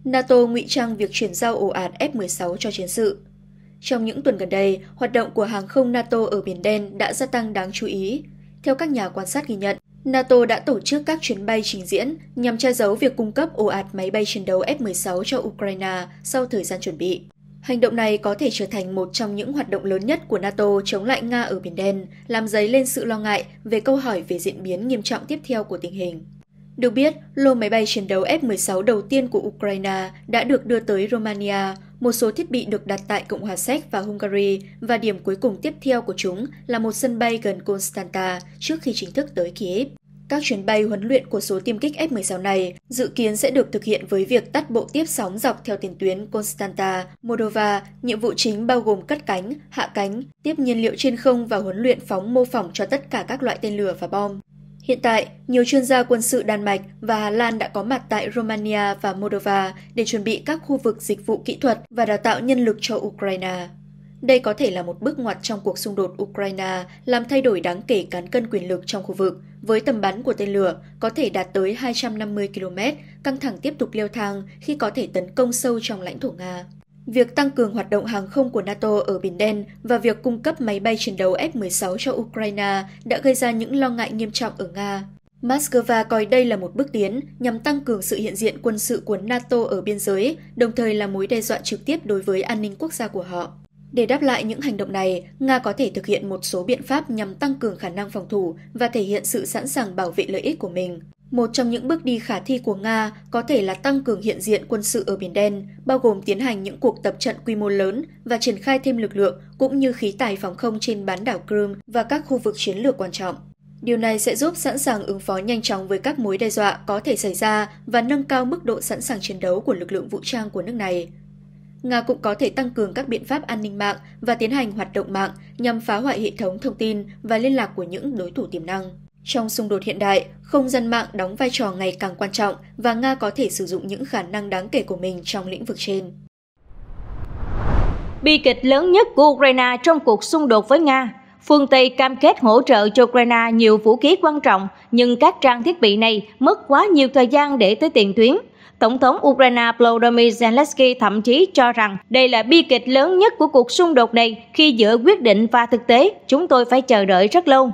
S3: NATO ngụy trang việc chuyển giao ổ ạt F-16 cho chiến sự. Trong những tuần gần đây, hoạt động của hàng không NATO ở Biển Đen đã gia tăng đáng chú ý. Theo các nhà quan sát ghi nhận, NATO đã tổ chức các chuyến bay trình diễn nhằm che giấu việc cung cấp ổ ạt máy bay chiến đấu F-16 cho Ukraine sau thời gian chuẩn bị. Hành động này có thể trở thành một trong những hoạt động lớn nhất của NATO chống lại Nga ở Biển Đen, làm dấy lên sự lo ngại về câu hỏi về diễn biến nghiêm trọng tiếp theo của tình hình. Được biết, lô máy bay chiến đấu F-16 đầu tiên của Ukraine đã được đưa tới Romania, một số thiết bị được đặt tại Cộng hòa Séc và Hungary, và điểm cuối cùng tiếp theo của chúng là một sân bay gần Constanta trước khi chính thức tới Kiev. Các chuyến bay huấn luyện của số tiêm kích F-16 này dự kiến sẽ được thực hiện với việc tắt bộ tiếp sóng dọc theo tiền tuyến Constanta, Moldova. Nhiệm vụ chính bao gồm cất cánh, hạ cánh, tiếp nhiên liệu trên không và huấn luyện phóng mô phỏng cho tất cả các loại tên lửa và bom. Hiện tại, nhiều chuyên gia quân sự Đan Mạch và Hà Lan đã có mặt tại Romania và Moldova để chuẩn bị các khu vực dịch vụ kỹ thuật và đào tạo nhân lực cho Ukraine. Đây có thể là một bước ngoặt trong cuộc xung đột Ukraine, làm thay đổi đáng kể cán cân quyền lực trong khu vực, với tầm bắn của tên lửa có thể đạt tới 250 km, căng thẳng tiếp tục leo thang khi có thể tấn công sâu trong lãnh thổ Nga. Việc tăng cường hoạt động hàng không của NATO ở Biển Đen và việc cung cấp máy bay chiến đấu F-16 cho Ukraine đã gây ra những lo ngại nghiêm trọng ở Nga. Moscow coi đây là một bước tiến nhằm tăng cường sự hiện diện quân sự của NATO ở biên giới, đồng thời là mối đe dọa trực tiếp đối với an ninh quốc gia của họ. Để đáp lại những hành động này, Nga có thể thực hiện một số biện pháp nhằm tăng cường khả năng phòng thủ và thể hiện sự sẵn sàng bảo vệ lợi ích của mình. Một trong những bước đi khả thi của Nga có thể là tăng cường hiện diện quân sự ở Biển Đen, bao gồm tiến hành những cuộc tập trận quy mô lớn và triển khai thêm lực lượng cũng như khí tài phòng không trên bán đảo Crimea và các khu vực chiến lược quan trọng. Điều này sẽ giúp sẵn sàng ứng phó nhanh chóng với các mối đe dọa có thể xảy ra và nâng cao mức độ sẵn sàng chiến đấu của lực lượng vũ trang của nước này. Nga cũng có thể tăng cường các biện pháp an ninh mạng và tiến hành hoạt động mạng nhằm phá hoại hệ thống thông tin và liên lạc của những đối thủ tiềm năng. Trong xung đột hiện đại, không gian mạng đóng vai trò ngày càng quan trọng và Nga có thể sử dụng những khả năng đáng kể của mình trong lĩnh vực trên.
S1: Bi kịch lớn nhất của Ukraine trong cuộc xung đột với Nga Phương Tây cam kết hỗ trợ cho Ukraine nhiều vũ khí quan trọng, nhưng các trang thiết bị này mất quá nhiều thời gian để tới tiền tuyến. Tổng thống Ukraine Volodymyr Zelensky thậm chí cho rằng đây là bi kịch lớn nhất của cuộc xung đột này khi giữa quyết định và thực tế chúng tôi phải chờ đợi rất lâu.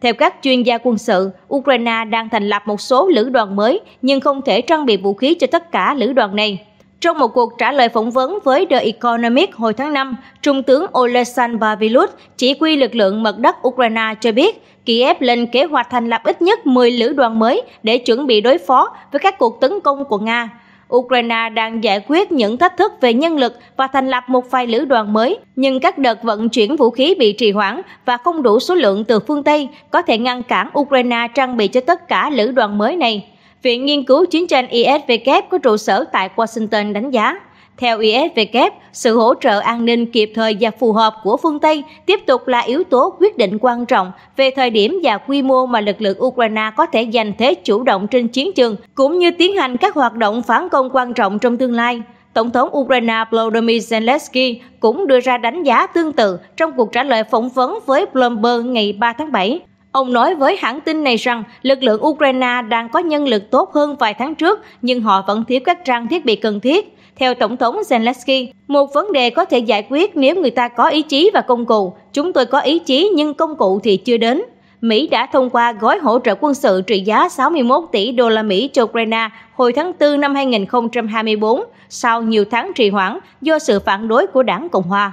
S1: Theo các chuyên gia quân sự, Ukraine đang thành lập một số lữ đoàn mới nhưng không thể trang bị vũ khí cho tất cả lữ đoàn này. Trong một cuộc trả lời phỏng vấn với The Economic hồi tháng 5, Trung tướng Oleksandr Babilut, chỉ huy lực lượng mật đất Ukraine cho biết Kiev lên kế hoạch thành lập ít nhất 10 lữ đoàn mới để chuẩn bị đối phó với các cuộc tấn công của Nga. Ukraine đang giải quyết những thách thức về nhân lực và thành lập một vài lữ đoàn mới, nhưng các đợt vận chuyển vũ khí bị trì hoãn và không đủ số lượng từ phương Tây có thể ngăn cản Ukraine trang bị cho tất cả lữ đoàn mới này. Viện Nghiên cứu Chiến tranh ISW có trụ sở tại Washington đánh giá. Theo ISW, sự hỗ trợ an ninh kịp thời và phù hợp của phương Tây tiếp tục là yếu tố quyết định quan trọng về thời điểm và quy mô mà lực lượng Ukraine có thể giành thế chủ động trên chiến trường, cũng như tiến hành các hoạt động phản công quan trọng trong tương lai. Tổng thống Ukraine Volodymyr Zelensky cũng đưa ra đánh giá tương tự trong cuộc trả lời phỏng vấn với Bloomberg ngày 3 tháng 7. Ông nói với hãng tin này rằng lực lượng Ukraine đang có nhân lực tốt hơn vài tháng trước nhưng họ vẫn thiếu các trang thiết bị cần thiết. Theo Tổng thống Zelensky, một vấn đề có thể giải quyết nếu người ta có ý chí và công cụ. Chúng tôi có ý chí nhưng công cụ thì chưa đến. Mỹ đã thông qua gói hỗ trợ quân sự trị giá 61 tỷ đô la Mỹ cho Ukraine hồi tháng 4 năm 2024 sau nhiều tháng trì hoãn do sự phản đối của đảng Cộng Hòa.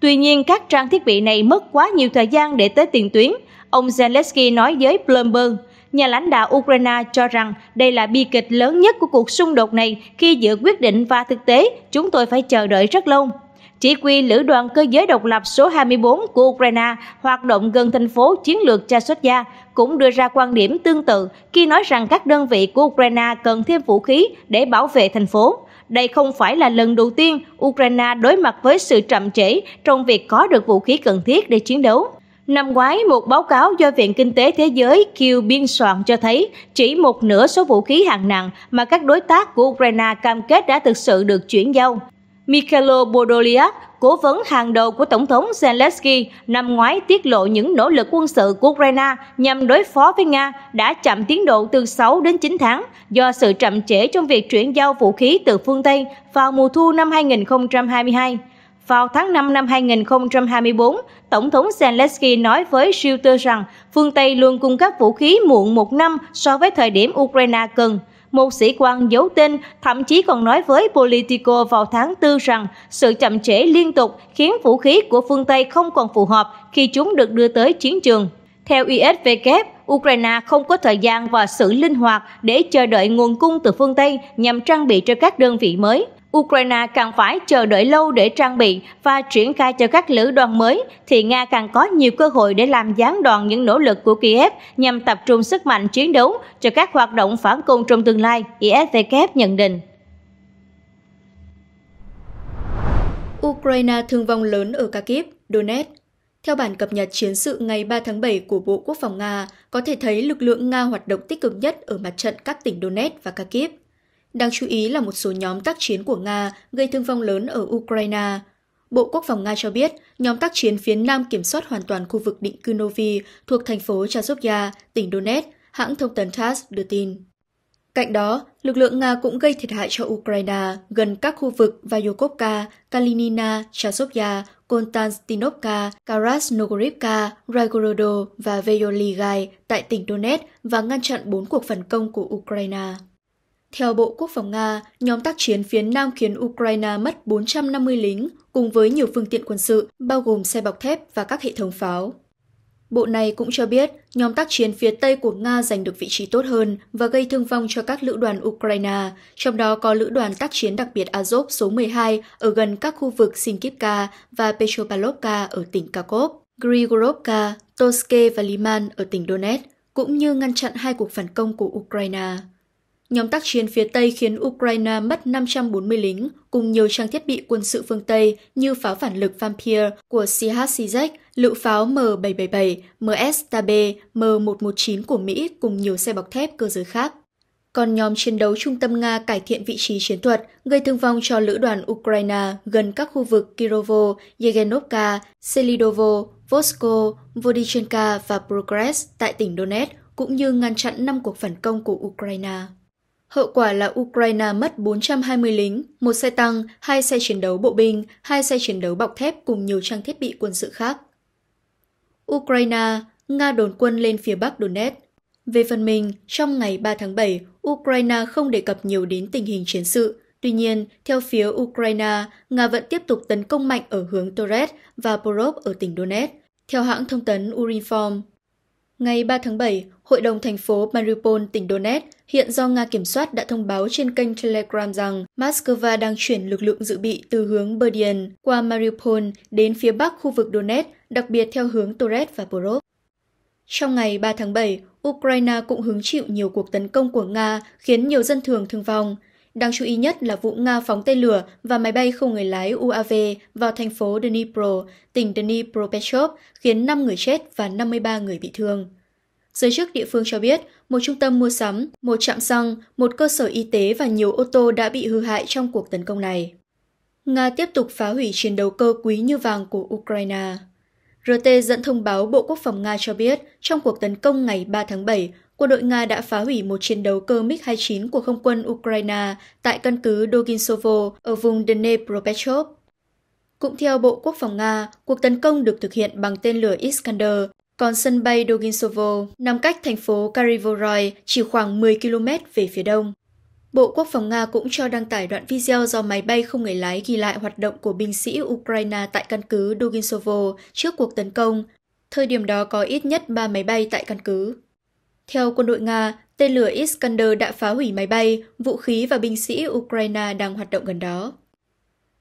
S1: Tuy nhiên, các trang thiết bị này mất quá nhiều thời gian để tới tiền tuyến, ông Zelensky nói với Bloomberg. Nhà lãnh đạo Ukraine cho rằng đây là bi kịch lớn nhất của cuộc xung đột này khi giữa quyết định và thực tế chúng tôi phải chờ đợi rất lâu. Chỉ huy lữ đoàn cơ giới độc lập số 24 của Ukraine hoạt động gần thành phố chiến lược Chasovia cũng đưa ra quan điểm tương tự khi nói rằng các đơn vị của Ukraine cần thêm vũ khí để bảo vệ thành phố. Đây không phải là lần đầu tiên Ukraine đối mặt với sự chậm trễ trong việc có được vũ khí cần thiết để chiến đấu. Năm ngoái, một báo cáo do Viện Kinh tế Thế giới Q biên soạn cho thấy chỉ một nửa số vũ khí hạng nặng mà các đối tác của Ukraine cam kết đã thực sự được chuyển giao. Mikhailo Podolyak, cố vấn hàng đầu của Tổng thống Zelensky, năm ngoái tiết lộ những nỗ lực quân sự của Ukraine nhằm đối phó với Nga đã chậm tiến độ từ 6 đến 9 tháng do sự chậm trễ trong việc chuyển giao vũ khí từ phương Tây vào mùa thu năm 2022. Vào tháng 5 năm 2024, Tổng thống Zelensky nói với Reuters rằng phương Tây luôn cung cấp vũ khí muộn một năm so với thời điểm Ukraine cần. Một sĩ quan giấu tên thậm chí còn nói với Politico vào tháng 4 rằng sự chậm trễ liên tục khiến vũ khí của phương Tây không còn phù hợp khi chúng được đưa tới chiến trường. Theo ISW, Ukraine không có thời gian và sự linh hoạt để chờ đợi nguồn cung từ phương Tây nhằm trang bị cho các đơn vị mới. Ukraine càng phải chờ đợi lâu để trang bị và triển khai cho các lữ đoàn mới, thì Nga càng có nhiều cơ hội để làm gián đoạn những nỗ lực của Kiev nhằm tập trung sức mạnh chiến đấu cho các hoạt động phản công trong tương lai, ISW nhận định.
S3: Ukraine thương vong lớn ở Kharkiv, Donetsk. Theo bản cập nhật chiến sự ngày 3 tháng 7 của Bộ Quốc phòng Nga, có thể thấy lực lượng Nga hoạt động tích cực nhất ở mặt trận các tỉnh Donetsk và Kharkiv – Đáng chú ý là một số nhóm tác chiến của Nga gây thương vong lớn ở Ukraine. Bộ Quốc phòng Nga cho biết, nhóm tác chiến phía Nam kiểm soát hoàn toàn khu vực định cư Novi thuộc thành phố Chazovya, tỉnh Donetsk, hãng thông tấn TASS đưa tin. Cạnh đó, lực lượng Nga cũng gây thiệt hại cho Ukraine gần các khu vực Vayukovka, Kalinina, Chazovya, Konstantinovka, karasnogorivka Rygorodo và Veyoligai tại tỉnh Donetsk và ngăn chặn bốn cuộc phản công của Ukraine. Theo Bộ Quốc phòng Nga, nhóm tác chiến phía Nam khiến Ukraine mất 450 lính cùng với nhiều phương tiện quân sự, bao gồm xe bọc thép và các hệ thống pháo. Bộ này cũng cho biết nhóm tác chiến phía Tây của Nga giành được vị trí tốt hơn và gây thương vong cho các lữ đoàn Ukraine, trong đó có lữ đoàn tác chiến đặc biệt Azov số 12 ở gần các khu vực Sinkivka và Petropalovka ở tỉnh Kharkov, Grigorovka, Toske và Liman ở tỉnh Donetsk, cũng như ngăn chặn hai cuộc phản công của Ukraine. Nhóm tác chiến phía Tây khiến Ukraine mất 540 lính cùng nhiều trang thiết bị quân sự phương Tây như pháo phản lực Vampir của ch lựu pháo M777, MS-TB, M119 của Mỹ cùng nhiều xe bọc thép cơ giới khác. Còn nhóm chiến đấu trung tâm Nga cải thiện vị trí chiến thuật, gây thương vong cho lữ đoàn Ukraine gần các khu vực Kirovo, Yegenovka, Selidovo, Vosko, Vodichenka và Progress tại tỉnh Donetsk, cũng như ngăn chặn 5 cuộc phản công của Ukraine. Hậu quả là Ukraine mất 420 lính, một xe tăng, hai xe chiến đấu bộ binh, hai xe chiến đấu bọc thép cùng nhiều trang thiết bị quân sự khác. Ukraine, Nga đồn quân lên phía bắc Donetsk. Về phần mình, trong ngày 3 tháng 7, Ukraine không đề cập nhiều đến tình hình chiến sự. Tuy nhiên, theo phía Ukraine, Nga vẫn tiếp tục tấn công mạnh ở hướng Torres và Porov ở tỉnh Donetsk. Theo hãng thông tấn Urinform, Ngày 3 tháng 7, Hội đồng thành phố Mariupol, tỉnh Donetsk, hiện do Nga kiểm soát đã thông báo trên kênh Telegram rằng Moscow đang chuyển lực lượng dự bị từ hướng Berdyan qua Mariupol đến phía bắc khu vực Donetsk, đặc biệt theo hướng Torres và Borov. Trong ngày 3 tháng 7, Ukraine cũng hứng chịu nhiều cuộc tấn công của Nga khiến nhiều dân thường thương vong. Đáng chú ý nhất là vụ Nga phóng tên lửa và máy bay không người lái UAV vào thành phố Dnipro, tỉnh Dnipropetrovsk, khiến 5 người chết và 53 người bị thương. Giới chức địa phương cho biết, một trung tâm mua sắm, một trạm xăng, một cơ sở y tế và nhiều ô tô đã bị hư hại trong cuộc tấn công này. Nga tiếp tục phá hủy chiến đấu cơ quý như vàng của Ukraine. RT dẫn thông báo Bộ Quốc phòng Nga cho biết, trong cuộc tấn công ngày 3 tháng 7, quân đội Nga đã phá hủy một chiến đấu cơ MiG-29 của không quân Ukraine tại căn cứ Doginsovo ở vùng Dnepropetrovsk. Cũng theo Bộ Quốc phòng Nga, cuộc tấn công được thực hiện bằng tên lửa Iskander, còn sân bay Doginsovo nằm cách thành phố Karivoroy chỉ khoảng 10 km về phía đông. Bộ Quốc phòng Nga cũng cho đăng tải đoạn video do máy bay không người lái ghi lại hoạt động của binh sĩ Ukraine tại căn cứ Doginsovo trước cuộc tấn công. Thời điểm đó có ít nhất 3 máy bay tại căn cứ. Theo quân đội Nga, tên lửa Iskander đã phá hủy máy bay, vũ khí và binh sĩ Ukraine đang hoạt động gần đó.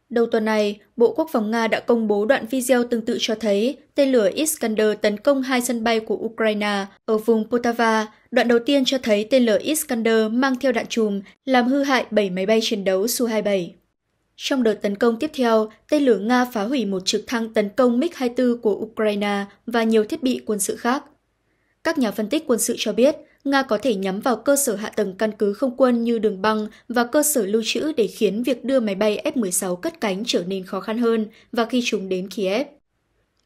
S3: Đầu tuần này, Bộ Quốc phòng Nga đã công bố đoạn video tương tự cho thấy tên lửa Iskander tấn công hai sân bay của Ukraine ở vùng Poltava. Đoạn đầu tiên cho thấy tên lửa Iskander mang theo đạn chùm làm hư hại 7 máy bay chiến đấu Su-27. Trong đợt tấn công tiếp theo, tên lửa Nga phá hủy một trực thăng tấn công MiG-24 của Ukraine và nhiều thiết bị quân sự khác. Các nhà phân tích quân sự cho biết, Nga có thể nhắm vào cơ sở hạ tầng căn cứ không quân như đường băng và cơ sở lưu trữ để khiến việc đưa máy bay F-16 cất cánh trở nên khó khăn hơn và khi chúng đến Kiev.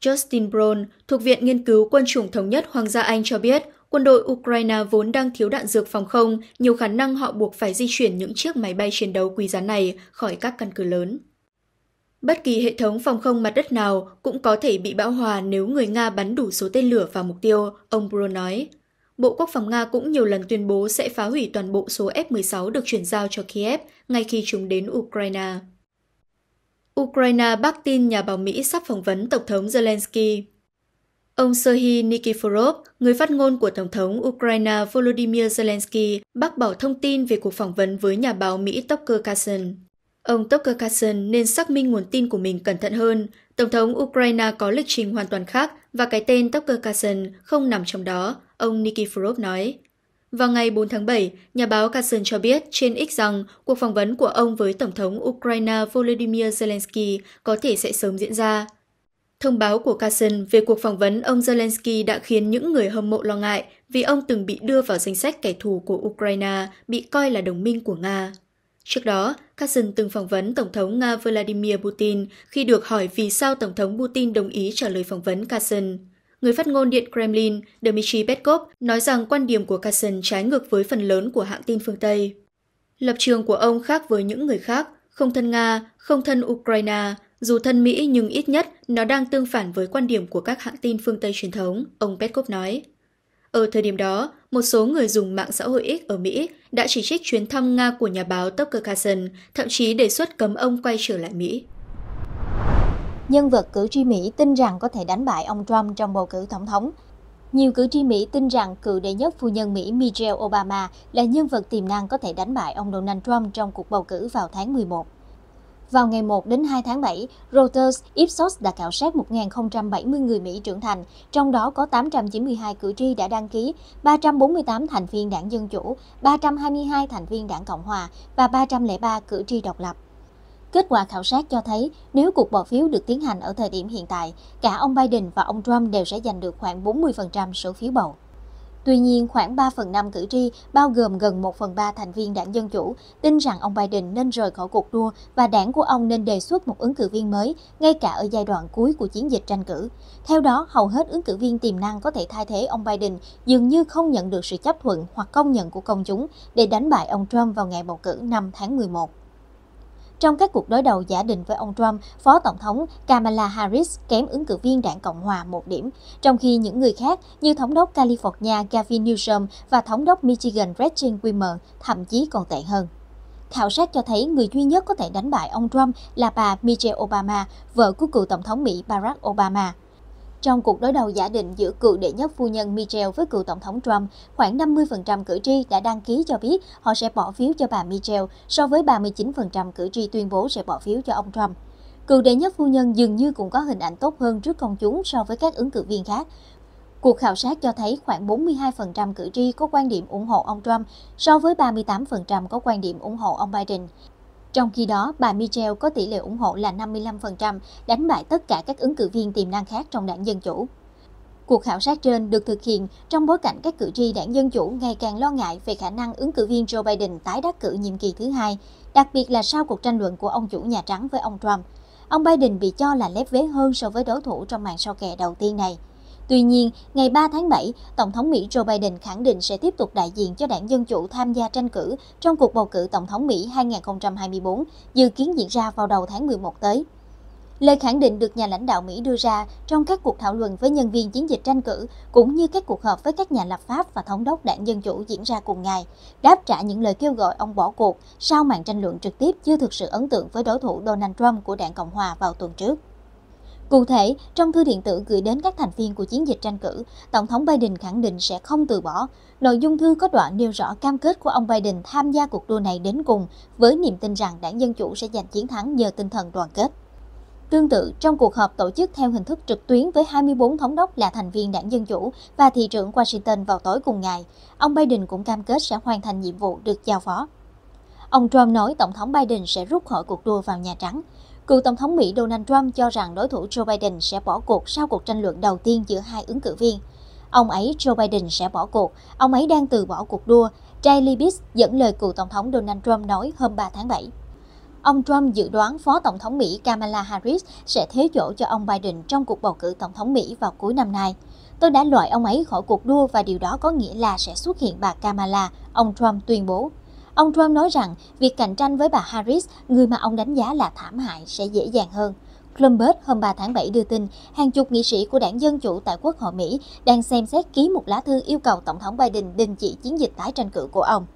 S3: Justin Brown, thuộc Viện Nghiên cứu Quân chủng Thống nhất Hoàng gia Anh cho biết, quân đội Ukraine vốn đang thiếu đạn dược phòng không, nhiều khả năng họ buộc phải di chuyển những chiếc máy bay chiến đấu quý giá này khỏi các căn cứ lớn. Bất kỳ hệ thống phòng không mặt đất nào cũng có thể bị bão hòa nếu người Nga bắn đủ số tên lửa vào mục tiêu, ông Bro nói. Bộ Quốc phòng Nga cũng nhiều lần tuyên bố sẽ phá hủy toàn bộ số F-16 được chuyển giao cho Kiev ngay khi chúng đến Ukraine. Ukraine bác tin nhà báo Mỹ sắp phỏng vấn Tổng thống Zelensky. Ông Serhiy Nikiforov, người phát ngôn của Tổng thống Ukraine Volodymyr Zelensky, bác bỏ thông tin về cuộc phỏng vấn với nhà báo Mỹ Tucker Carlson. Ông Tucker Carlson nên xác minh nguồn tin của mình cẩn thận hơn. Tổng thống Ukraine có lịch trình hoàn toàn khác và cái tên Tucker Carlson không nằm trong đó, ông Nikiforov nói. Vào ngày 4 tháng 7, nhà báo Carlson cho biết trên X rằng cuộc phỏng vấn của ông với Tổng thống Ukraine Volodymyr Zelensky có thể sẽ sớm diễn ra. Thông báo của Carlson về cuộc phỏng vấn ông Zelensky đã khiến những người hâm mộ lo ngại vì ông từng bị đưa vào danh sách kẻ thù của Ukraine bị coi là đồng minh của Nga. Trước đó, Cousin từng phỏng vấn Tổng thống Nga Vladimir Putin khi được hỏi vì sao Tổng thống Putin đồng ý trả lời phỏng vấn Cousin. Người phát ngôn Điện Kremlin Dmitry Peskov nói rằng quan điểm của Cousin trái ngược với phần lớn của hãng tin phương Tây. Lập trường của ông khác với những người khác, không thân Nga, không thân Ukraine, dù thân Mỹ nhưng ít nhất nó đang tương phản với quan điểm của các hãng tin phương Tây truyền thống, ông Peskov nói. Ở thời điểm đó, một số người dùng mạng xã hội X ở Mỹ đã chỉ trích chuyến thăm Nga của nhà báo Tucker Carlson, thậm chí đề xuất cấm ông quay trở lại Mỹ. Nhân vật cử tri Mỹ tin
S2: rằng có thể đánh bại ông Trump trong bầu cử tổng thống. Nhiều cử tri Mỹ tin rằng cựu đệ nhất phu nhân Mỹ Michelle Obama là nhân vật tiềm năng có thể đánh bại ông Donald Trump trong cuộc bầu cử vào tháng 11. Vào ngày 1 đến 2 tháng 7, Reuters Ipsos đã khảo sát 1.070 người Mỹ trưởng thành, trong đó có 892 cử tri đã đăng ký, 348 thành viên đảng Dân Chủ, 322 thành viên đảng Cộng Hòa và 303 cử tri độc lập. Kết quả khảo sát cho thấy nếu cuộc bỏ phiếu được tiến hành ở thời điểm hiện tại, cả ông Biden và ông Trump đều sẽ giành được khoảng 40% số phiếu bầu. Tuy nhiên, khoảng 3 phần 5 cử tri, bao gồm gần 1 phần 3 thành viên đảng Dân Chủ, tin rằng ông Biden nên rời khỏi cuộc đua và đảng của ông nên đề xuất một ứng cử viên mới, ngay cả ở giai đoạn cuối của chiến dịch tranh cử. Theo đó, hầu hết ứng cử viên tiềm năng có thể thay thế ông Biden dường như không nhận được sự chấp thuận hoặc công nhận của công chúng để đánh bại ông Trump vào ngày bầu cử năm tháng 11. Trong các cuộc đối đầu giả định với ông Trump, Phó Tổng thống Kamala Harris kém ứng cử viên đảng Cộng hòa một điểm, trong khi những người khác như Thống đốc California Gavin Newsom và Thống đốc Michigan Gretchen Whitmer thậm chí còn tệ hơn. Khảo sát cho thấy người duy nhất có thể đánh bại ông Trump là bà Michelle Obama, vợ của cựu Tổng thống Mỹ Barack Obama. Trong cuộc đối đầu giả định giữa cựu đệ nhất phu nhân Michelle với cựu tổng thống Trump, khoảng 50% cử tri đã đăng ký cho biết họ sẽ bỏ phiếu cho bà Michelle so với 39% cử tri tuyên bố sẽ bỏ phiếu cho ông Trump. Cựu đệ nhất phu nhân dường như cũng có hình ảnh tốt hơn trước công chúng so với các ứng cử viên khác. Cuộc khảo sát cho thấy khoảng 42% cử tri có quan điểm ủng hộ ông Trump so với 38% có quan điểm ủng hộ ông Biden. Trong khi đó, bà Michelle có tỷ lệ ủng hộ là 55%, đánh bại tất cả các ứng cử viên tiềm năng khác trong đảng Dân Chủ. Cuộc khảo sát trên được thực hiện trong bối cảnh các cử tri đảng Dân Chủ ngày càng lo ngại về khả năng ứng cử viên Joe Biden tái đắc cử nhiệm kỳ thứ hai, đặc biệt là sau cuộc tranh luận của ông chủ Nhà Trắng với ông Trump. Ông Biden bị cho là lép vế hơn so với đối thủ trong màn so kè đầu tiên này. Tuy nhiên, ngày 3 tháng 7, Tổng thống Mỹ Joe Biden khẳng định sẽ tiếp tục đại diện cho đảng Dân Chủ tham gia tranh cử trong cuộc bầu cử Tổng thống Mỹ 2024, dự kiến diễn ra vào đầu tháng 11 tới. Lời khẳng định được nhà lãnh đạo Mỹ đưa ra trong các cuộc thảo luận với nhân viên chiến dịch tranh cử cũng như các cuộc họp với các nhà lập pháp và thống đốc đảng Dân Chủ diễn ra cùng ngày, đáp trả những lời kêu gọi ông bỏ cuộc sau màn tranh luận trực tiếp chưa thực sự ấn tượng với đối thủ Donald Trump của đảng Cộng Hòa vào tuần trước. Cụ thể, trong thư điện tử gửi đến các thành viên của chiến dịch tranh cử, Tổng thống Biden khẳng định sẽ không từ bỏ. Nội dung thư có đoạn nêu rõ cam kết của ông Biden tham gia cuộc đua này đến cùng với niềm tin rằng đảng Dân Chủ sẽ giành chiến thắng nhờ tinh thần đoàn kết. Tương tự, trong cuộc họp tổ chức theo hình thức trực tuyến với 24 thống đốc là thành viên đảng Dân Chủ và thị trưởng Washington vào tối cùng ngày, ông Biden cũng cam kết sẽ hoàn thành nhiệm vụ được giao phó. Ông Trump nói Tổng thống Biden sẽ rút khỏi cuộc đua vào Nhà Trắng. Cựu Tổng thống Mỹ Donald Trump cho rằng đối thủ Joe Biden sẽ bỏ cuộc sau cuộc tranh luận đầu tiên giữa hai ứng cử viên. Ông ấy Joe Biden sẽ bỏ cuộc, ông ấy đang từ bỏ cuộc đua, Jay Libis dẫn lời cựu Tổng thống Donald Trump nói hôm 3 tháng 7. Ông Trump dự đoán Phó Tổng thống Mỹ Kamala Harris sẽ thế chỗ cho ông Biden trong cuộc bầu cử Tổng thống Mỹ vào cuối năm nay. Tôi đã loại ông ấy khỏi cuộc đua và điều đó có nghĩa là sẽ xuất hiện bà Kamala, ông Trump tuyên bố. Ông Trump nói rằng việc cạnh tranh với bà Harris, người mà ông đánh giá là thảm hại, sẽ dễ dàng hơn. Bloomberg hôm 3 tháng 7 đưa tin, hàng chục nghị sĩ của đảng Dân Chủ tại Quốc hội Mỹ đang xem xét ký một lá thư yêu cầu Tổng thống Biden đình chỉ chiến dịch tái tranh cử của ông.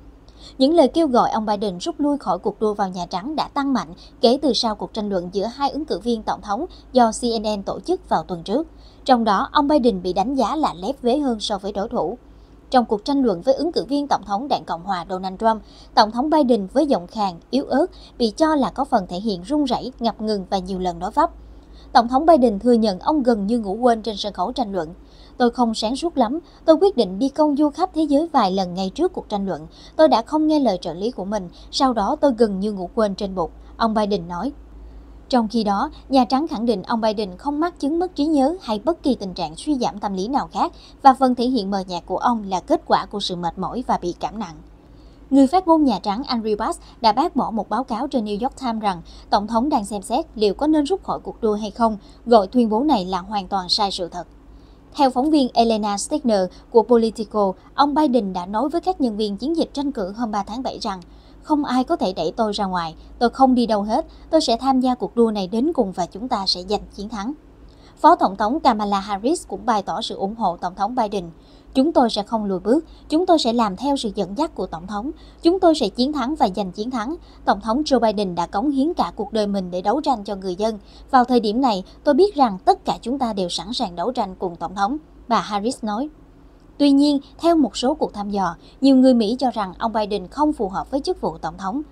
S2: Những lời kêu gọi ông Biden rút lui khỏi cuộc đua vào Nhà Trắng đã tăng mạnh kể từ sau cuộc tranh luận giữa hai ứng cử viên tổng thống do CNN tổ chức vào tuần trước. Trong đó, ông Biden bị đánh giá là lép vế hơn so với đối thủ trong cuộc tranh luận với ứng cử viên Tổng thống đảng Cộng hòa Donald Trump, Tổng thống Biden với giọng khàn, yếu ớt bị cho là có phần thể hiện run rẩy, ngập ngừng và nhiều lần nói vấp. Tổng thống Biden thừa nhận ông gần như ngủ quên trên sân khấu tranh luận. Tôi không sáng suốt lắm, tôi quyết định đi công du khắp thế giới vài lần ngay trước cuộc tranh luận. Tôi đã không nghe lời trợ lý của mình, sau đó tôi gần như ngủ quên trên bục, ông Biden nói. Trong khi đó, Nhà Trắng khẳng định ông Biden không mắc chứng mất trí nhớ hay bất kỳ tình trạng suy giảm tâm lý nào khác và phần thể hiện mờ nhạt của ông là kết quả của sự mệt mỏi và bị cảm nặng. Người phát ngôn Nhà Trắng Andrew Bass đã bác bỏ một báo cáo trên New York Times rằng Tổng thống đang xem xét liệu có nên rút khỏi cuộc đua hay không, gọi tuyên bố này là hoàn toàn sai sự thật. Theo phóng viên Elena Stegner của Politico, ông Biden đã nói với các nhân viên chiến dịch tranh cử hôm 3 tháng 7 rằng không ai có thể đẩy tôi ra ngoài, tôi không đi đâu hết, tôi sẽ tham gia cuộc đua này đến cùng và chúng ta sẽ giành chiến thắng. Phó Tổng thống Kamala Harris cũng bày tỏ sự ủng hộ Tổng thống Biden. Chúng tôi sẽ không lùi bước, chúng tôi sẽ làm theo sự dẫn dắt của Tổng thống, chúng tôi sẽ chiến thắng và giành chiến thắng. Tổng thống Joe Biden đã cống hiến cả cuộc đời mình để đấu tranh cho người dân. Vào thời điểm này, tôi biết rằng tất cả chúng ta đều sẵn sàng đấu tranh cùng Tổng thống, bà Harris nói. Tuy nhiên, theo một số cuộc thăm dò, nhiều người Mỹ cho rằng ông Biden không phù hợp với chức vụ tổng thống.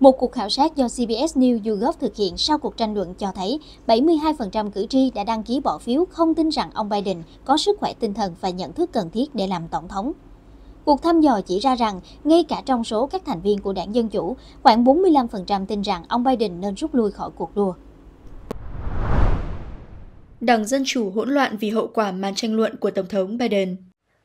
S2: Một cuộc khảo sát do CBS News YouGov thực hiện sau cuộc tranh luận cho thấy 72% cử tri đã đăng ký bỏ phiếu không tin rằng ông Biden có sức khỏe tinh thần và nhận thức cần thiết để làm tổng thống. Cuộc thăm dò chỉ ra rằng, ngay cả trong số các thành viên của đảng Dân Chủ, khoảng 45%
S3: tin rằng ông Biden nên rút lui khỏi cuộc đua. Đảng Dân Chủ hỗn loạn vì hậu quả màn tranh luận của Tổng thống Biden.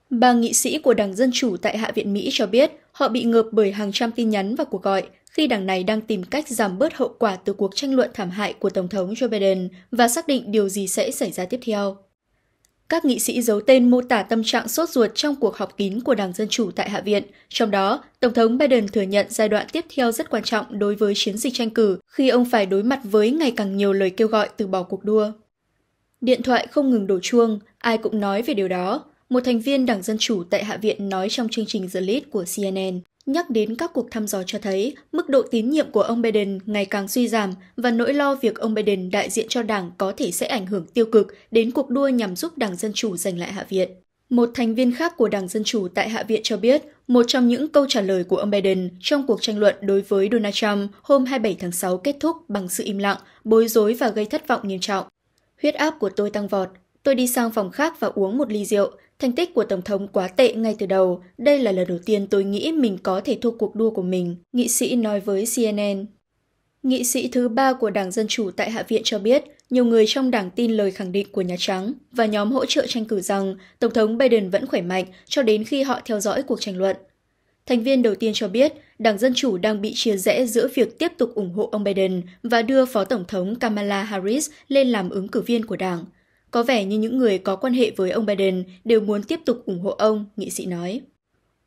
S3: Ba nghị sĩ của Đảng Dân Chủ tại Hạ viện Mỹ cho biết họ bị ngợp bởi hàng trăm tin nhắn và cuộc gọi khi đảng này đang tìm cách giảm bớt hậu quả từ cuộc tranh luận thảm hại của Tổng thống Joe Biden và xác định điều gì sẽ xảy ra tiếp theo. Các nghị sĩ giấu tên mô tả tâm trạng sốt ruột trong cuộc họp kín của Đảng Dân Chủ tại Hạ viện. Trong đó, Tổng thống Biden thừa nhận giai đoạn tiếp theo rất quan trọng đối với chiến dịch tranh cử khi ông phải đối mặt với ngày càng nhiều lời kêu gọi từ bỏ cuộc đua. Điện thoại không ngừng đổ chuông, ai cũng nói về điều đó. Một thành viên Đảng Dân Chủ tại Hạ viện nói trong chương trình The Lead của CNN nhắc đến các cuộc thăm dò cho thấy mức độ tín nhiệm của ông Biden ngày càng suy giảm và nỗi lo việc ông Biden đại diện cho đảng có thể sẽ ảnh hưởng tiêu cực đến cuộc đua nhằm giúp Đảng Dân Chủ giành lại Hạ viện. Một thành viên khác của Đảng Dân Chủ tại Hạ viện cho biết, một trong những câu trả lời của ông Biden trong cuộc tranh luận đối với Donald Trump hôm 27 tháng 6 kết thúc bằng sự im lặng, bối rối và gây thất vọng nghiêm trọng. Huyết áp của tôi tăng vọt, tôi đi sang phòng khác và uống một ly rượu. Thành tích của Tổng thống quá tệ ngay từ đầu. Đây là lần đầu tiên tôi nghĩ mình có thể thua cuộc đua của mình, nghị sĩ nói với CNN. Nghị sĩ thứ ba của Đảng Dân Chủ tại Hạ viện cho biết, nhiều người trong đảng tin lời khẳng định của Nhà Trắng và nhóm hỗ trợ tranh cử rằng Tổng thống Biden vẫn khỏe mạnh cho đến khi họ theo dõi cuộc tranh luận. Thành viên đầu tiên cho biết Đảng Dân Chủ đang bị chia rẽ giữa việc tiếp tục ủng hộ ông Biden và đưa Phó Tổng thống Kamala Harris lên làm ứng cử viên của đảng. Có vẻ như những người có quan hệ với ông Biden đều muốn tiếp tục ủng hộ ông, nghị sĩ nói.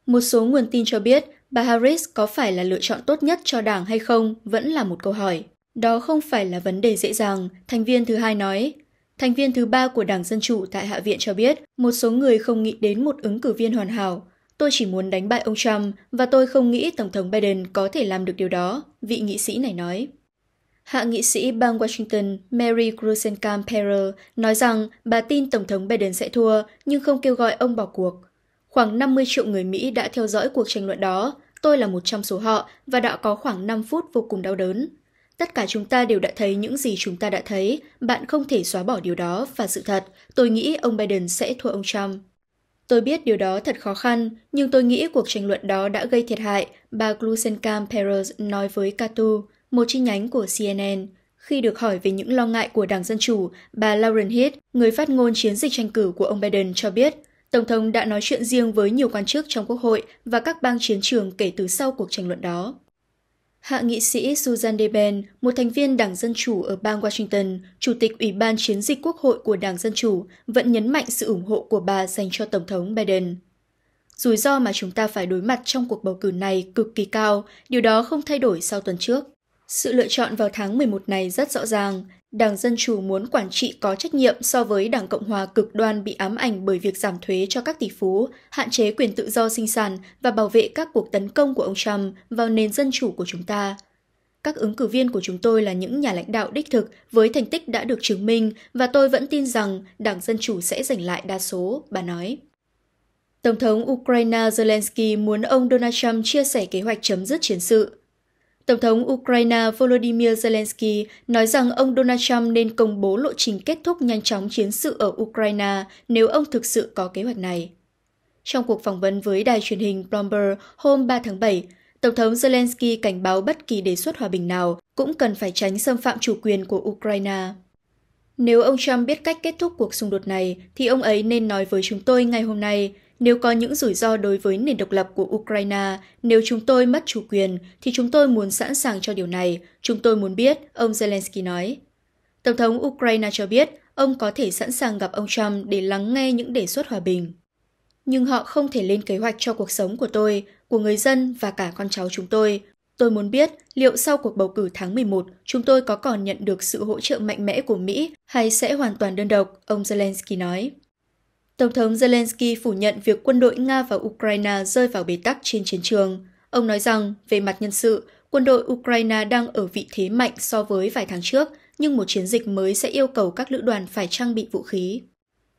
S3: Một số nguồn tin cho biết bà Harris có phải là lựa chọn tốt nhất cho đảng hay không vẫn là một câu hỏi. Đó không phải là vấn đề dễ dàng, thành viên thứ hai nói. Thành viên thứ ba của Đảng Dân Chủ tại Hạ viện cho biết một số người không nghĩ đến một ứng cử viên hoàn hảo, Tôi chỉ muốn đánh bại ông Trump và tôi không nghĩ Tổng thống Biden có thể làm được điều đó, vị nghị sĩ này nói. Hạ nghị sĩ bang Washington Mary Grusenkamp Perrer nói rằng bà tin Tổng thống Biden sẽ thua nhưng không kêu gọi ông bỏ cuộc. Khoảng 50 triệu người Mỹ đã theo dõi cuộc tranh luận đó, tôi là một trong số họ và đã có khoảng 5 phút vô cùng đau đớn. Tất cả chúng ta đều đã thấy những gì chúng ta đã thấy, bạn không thể xóa bỏ điều đó và sự thật, tôi nghĩ ông Biden sẽ thua ông Trump. Tôi biết điều đó thật khó khăn, nhưng tôi nghĩ cuộc tranh luận đó đã gây thiệt hại, bà Glusenkamp Perez nói với Katu, một chi nhánh của CNN. Khi được hỏi về những lo ngại của Đảng Dân Chủ, bà Lauren Hitt, người phát ngôn chiến dịch tranh cử của ông Biden cho biết, Tổng thống đã nói chuyện riêng với nhiều quan chức trong Quốc hội và các bang chiến trường kể từ sau cuộc tranh luận đó. Hạ nghị sĩ Susan Deben, một thành viên Đảng Dân Chủ ở bang Washington, Chủ tịch Ủy ban Chiến dịch Quốc hội của Đảng Dân Chủ, vẫn nhấn mạnh sự ủng hộ của bà dành cho Tổng thống Biden. Rủi ro mà chúng ta phải đối mặt trong cuộc bầu cử này cực kỳ cao, điều đó không thay đổi sau tuần trước. Sự lựa chọn vào tháng 11 này rất rõ ràng, Đảng Dân Chủ muốn quản trị có trách nhiệm so với Đảng Cộng Hòa cực đoan bị ám ảnh bởi việc giảm thuế cho các tỷ phú, hạn chế quyền tự do sinh sản và bảo vệ các cuộc tấn công của ông Trump vào nền dân chủ của chúng ta. Các ứng cử viên của chúng tôi là những nhà lãnh đạo đích thực với thành tích đã được chứng minh và tôi vẫn tin rằng Đảng Dân Chủ sẽ giành lại đa số, bà nói. Tổng thống Ukraine Zelensky muốn ông Donald Trump chia sẻ kế hoạch chấm dứt chiến sự. Tổng thống Ukraine Volodymyr Zelensky nói rằng ông Donald Trump nên công bố lộ trình kết thúc nhanh chóng chiến sự ở Ukraine nếu ông thực sự có kế hoạch này. Trong cuộc phỏng vấn với đài truyền hình Bloomberg hôm 3 tháng 7, Tổng thống Zelensky cảnh báo bất kỳ đề xuất hòa bình nào cũng cần phải tránh xâm phạm chủ quyền của Ukraine. Nếu ông Trump biết cách kết thúc cuộc xung đột này, thì ông ấy nên nói với chúng tôi ngay hôm nay, nếu có những rủi ro đối với nền độc lập của Ukraine, nếu chúng tôi mất chủ quyền, thì chúng tôi muốn sẵn sàng cho điều này. Chúng tôi muốn biết, ông Zelensky nói. Tổng thống Ukraine cho biết ông có thể sẵn sàng gặp ông Trump để lắng nghe những đề xuất hòa bình. Nhưng họ không thể lên kế hoạch cho cuộc sống của tôi, của người dân và cả con cháu chúng tôi. Tôi muốn biết liệu sau cuộc bầu cử tháng 11, chúng tôi có còn nhận được sự hỗ trợ mạnh mẽ của Mỹ hay sẽ hoàn toàn đơn độc, ông Zelensky nói. Tổng thống Zelensky phủ nhận việc quân đội Nga và Ukraine rơi vào bế tắc trên chiến trường. Ông nói rằng, về mặt nhân sự, quân đội Ukraine đang ở vị thế mạnh so với vài tháng trước, nhưng một chiến dịch mới sẽ yêu cầu các lữ đoàn phải trang bị vũ khí.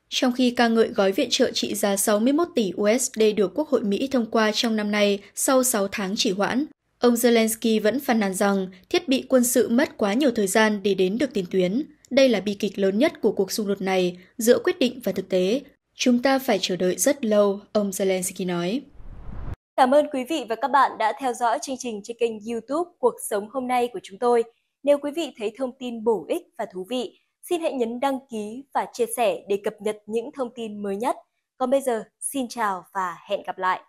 S3: Trong khi ca ngợi gói viện trợ trị giá 61 tỷ USD được Quốc hội Mỹ thông qua trong năm nay sau 6 tháng chỉ hoãn, ông Zelensky vẫn phàn nàn rằng thiết bị quân sự mất quá nhiều thời gian để đến được tiền tuyến. Đây là bi kịch lớn nhất của cuộc xung đột này, giữa quyết định và thực tế, Chúng ta phải chờ đợi rất lâu, ông Zelensky nói.
S1: Cảm ơn quý vị và các bạn đã theo dõi chương trình trên kênh YouTube Cuộc sống hôm nay của chúng tôi. Nếu quý vị thấy thông tin bổ ích và thú vị, xin hãy nhấn đăng ký và chia sẻ để cập nhật những thông tin mới nhất. Còn bây giờ, xin chào và hẹn gặp lại.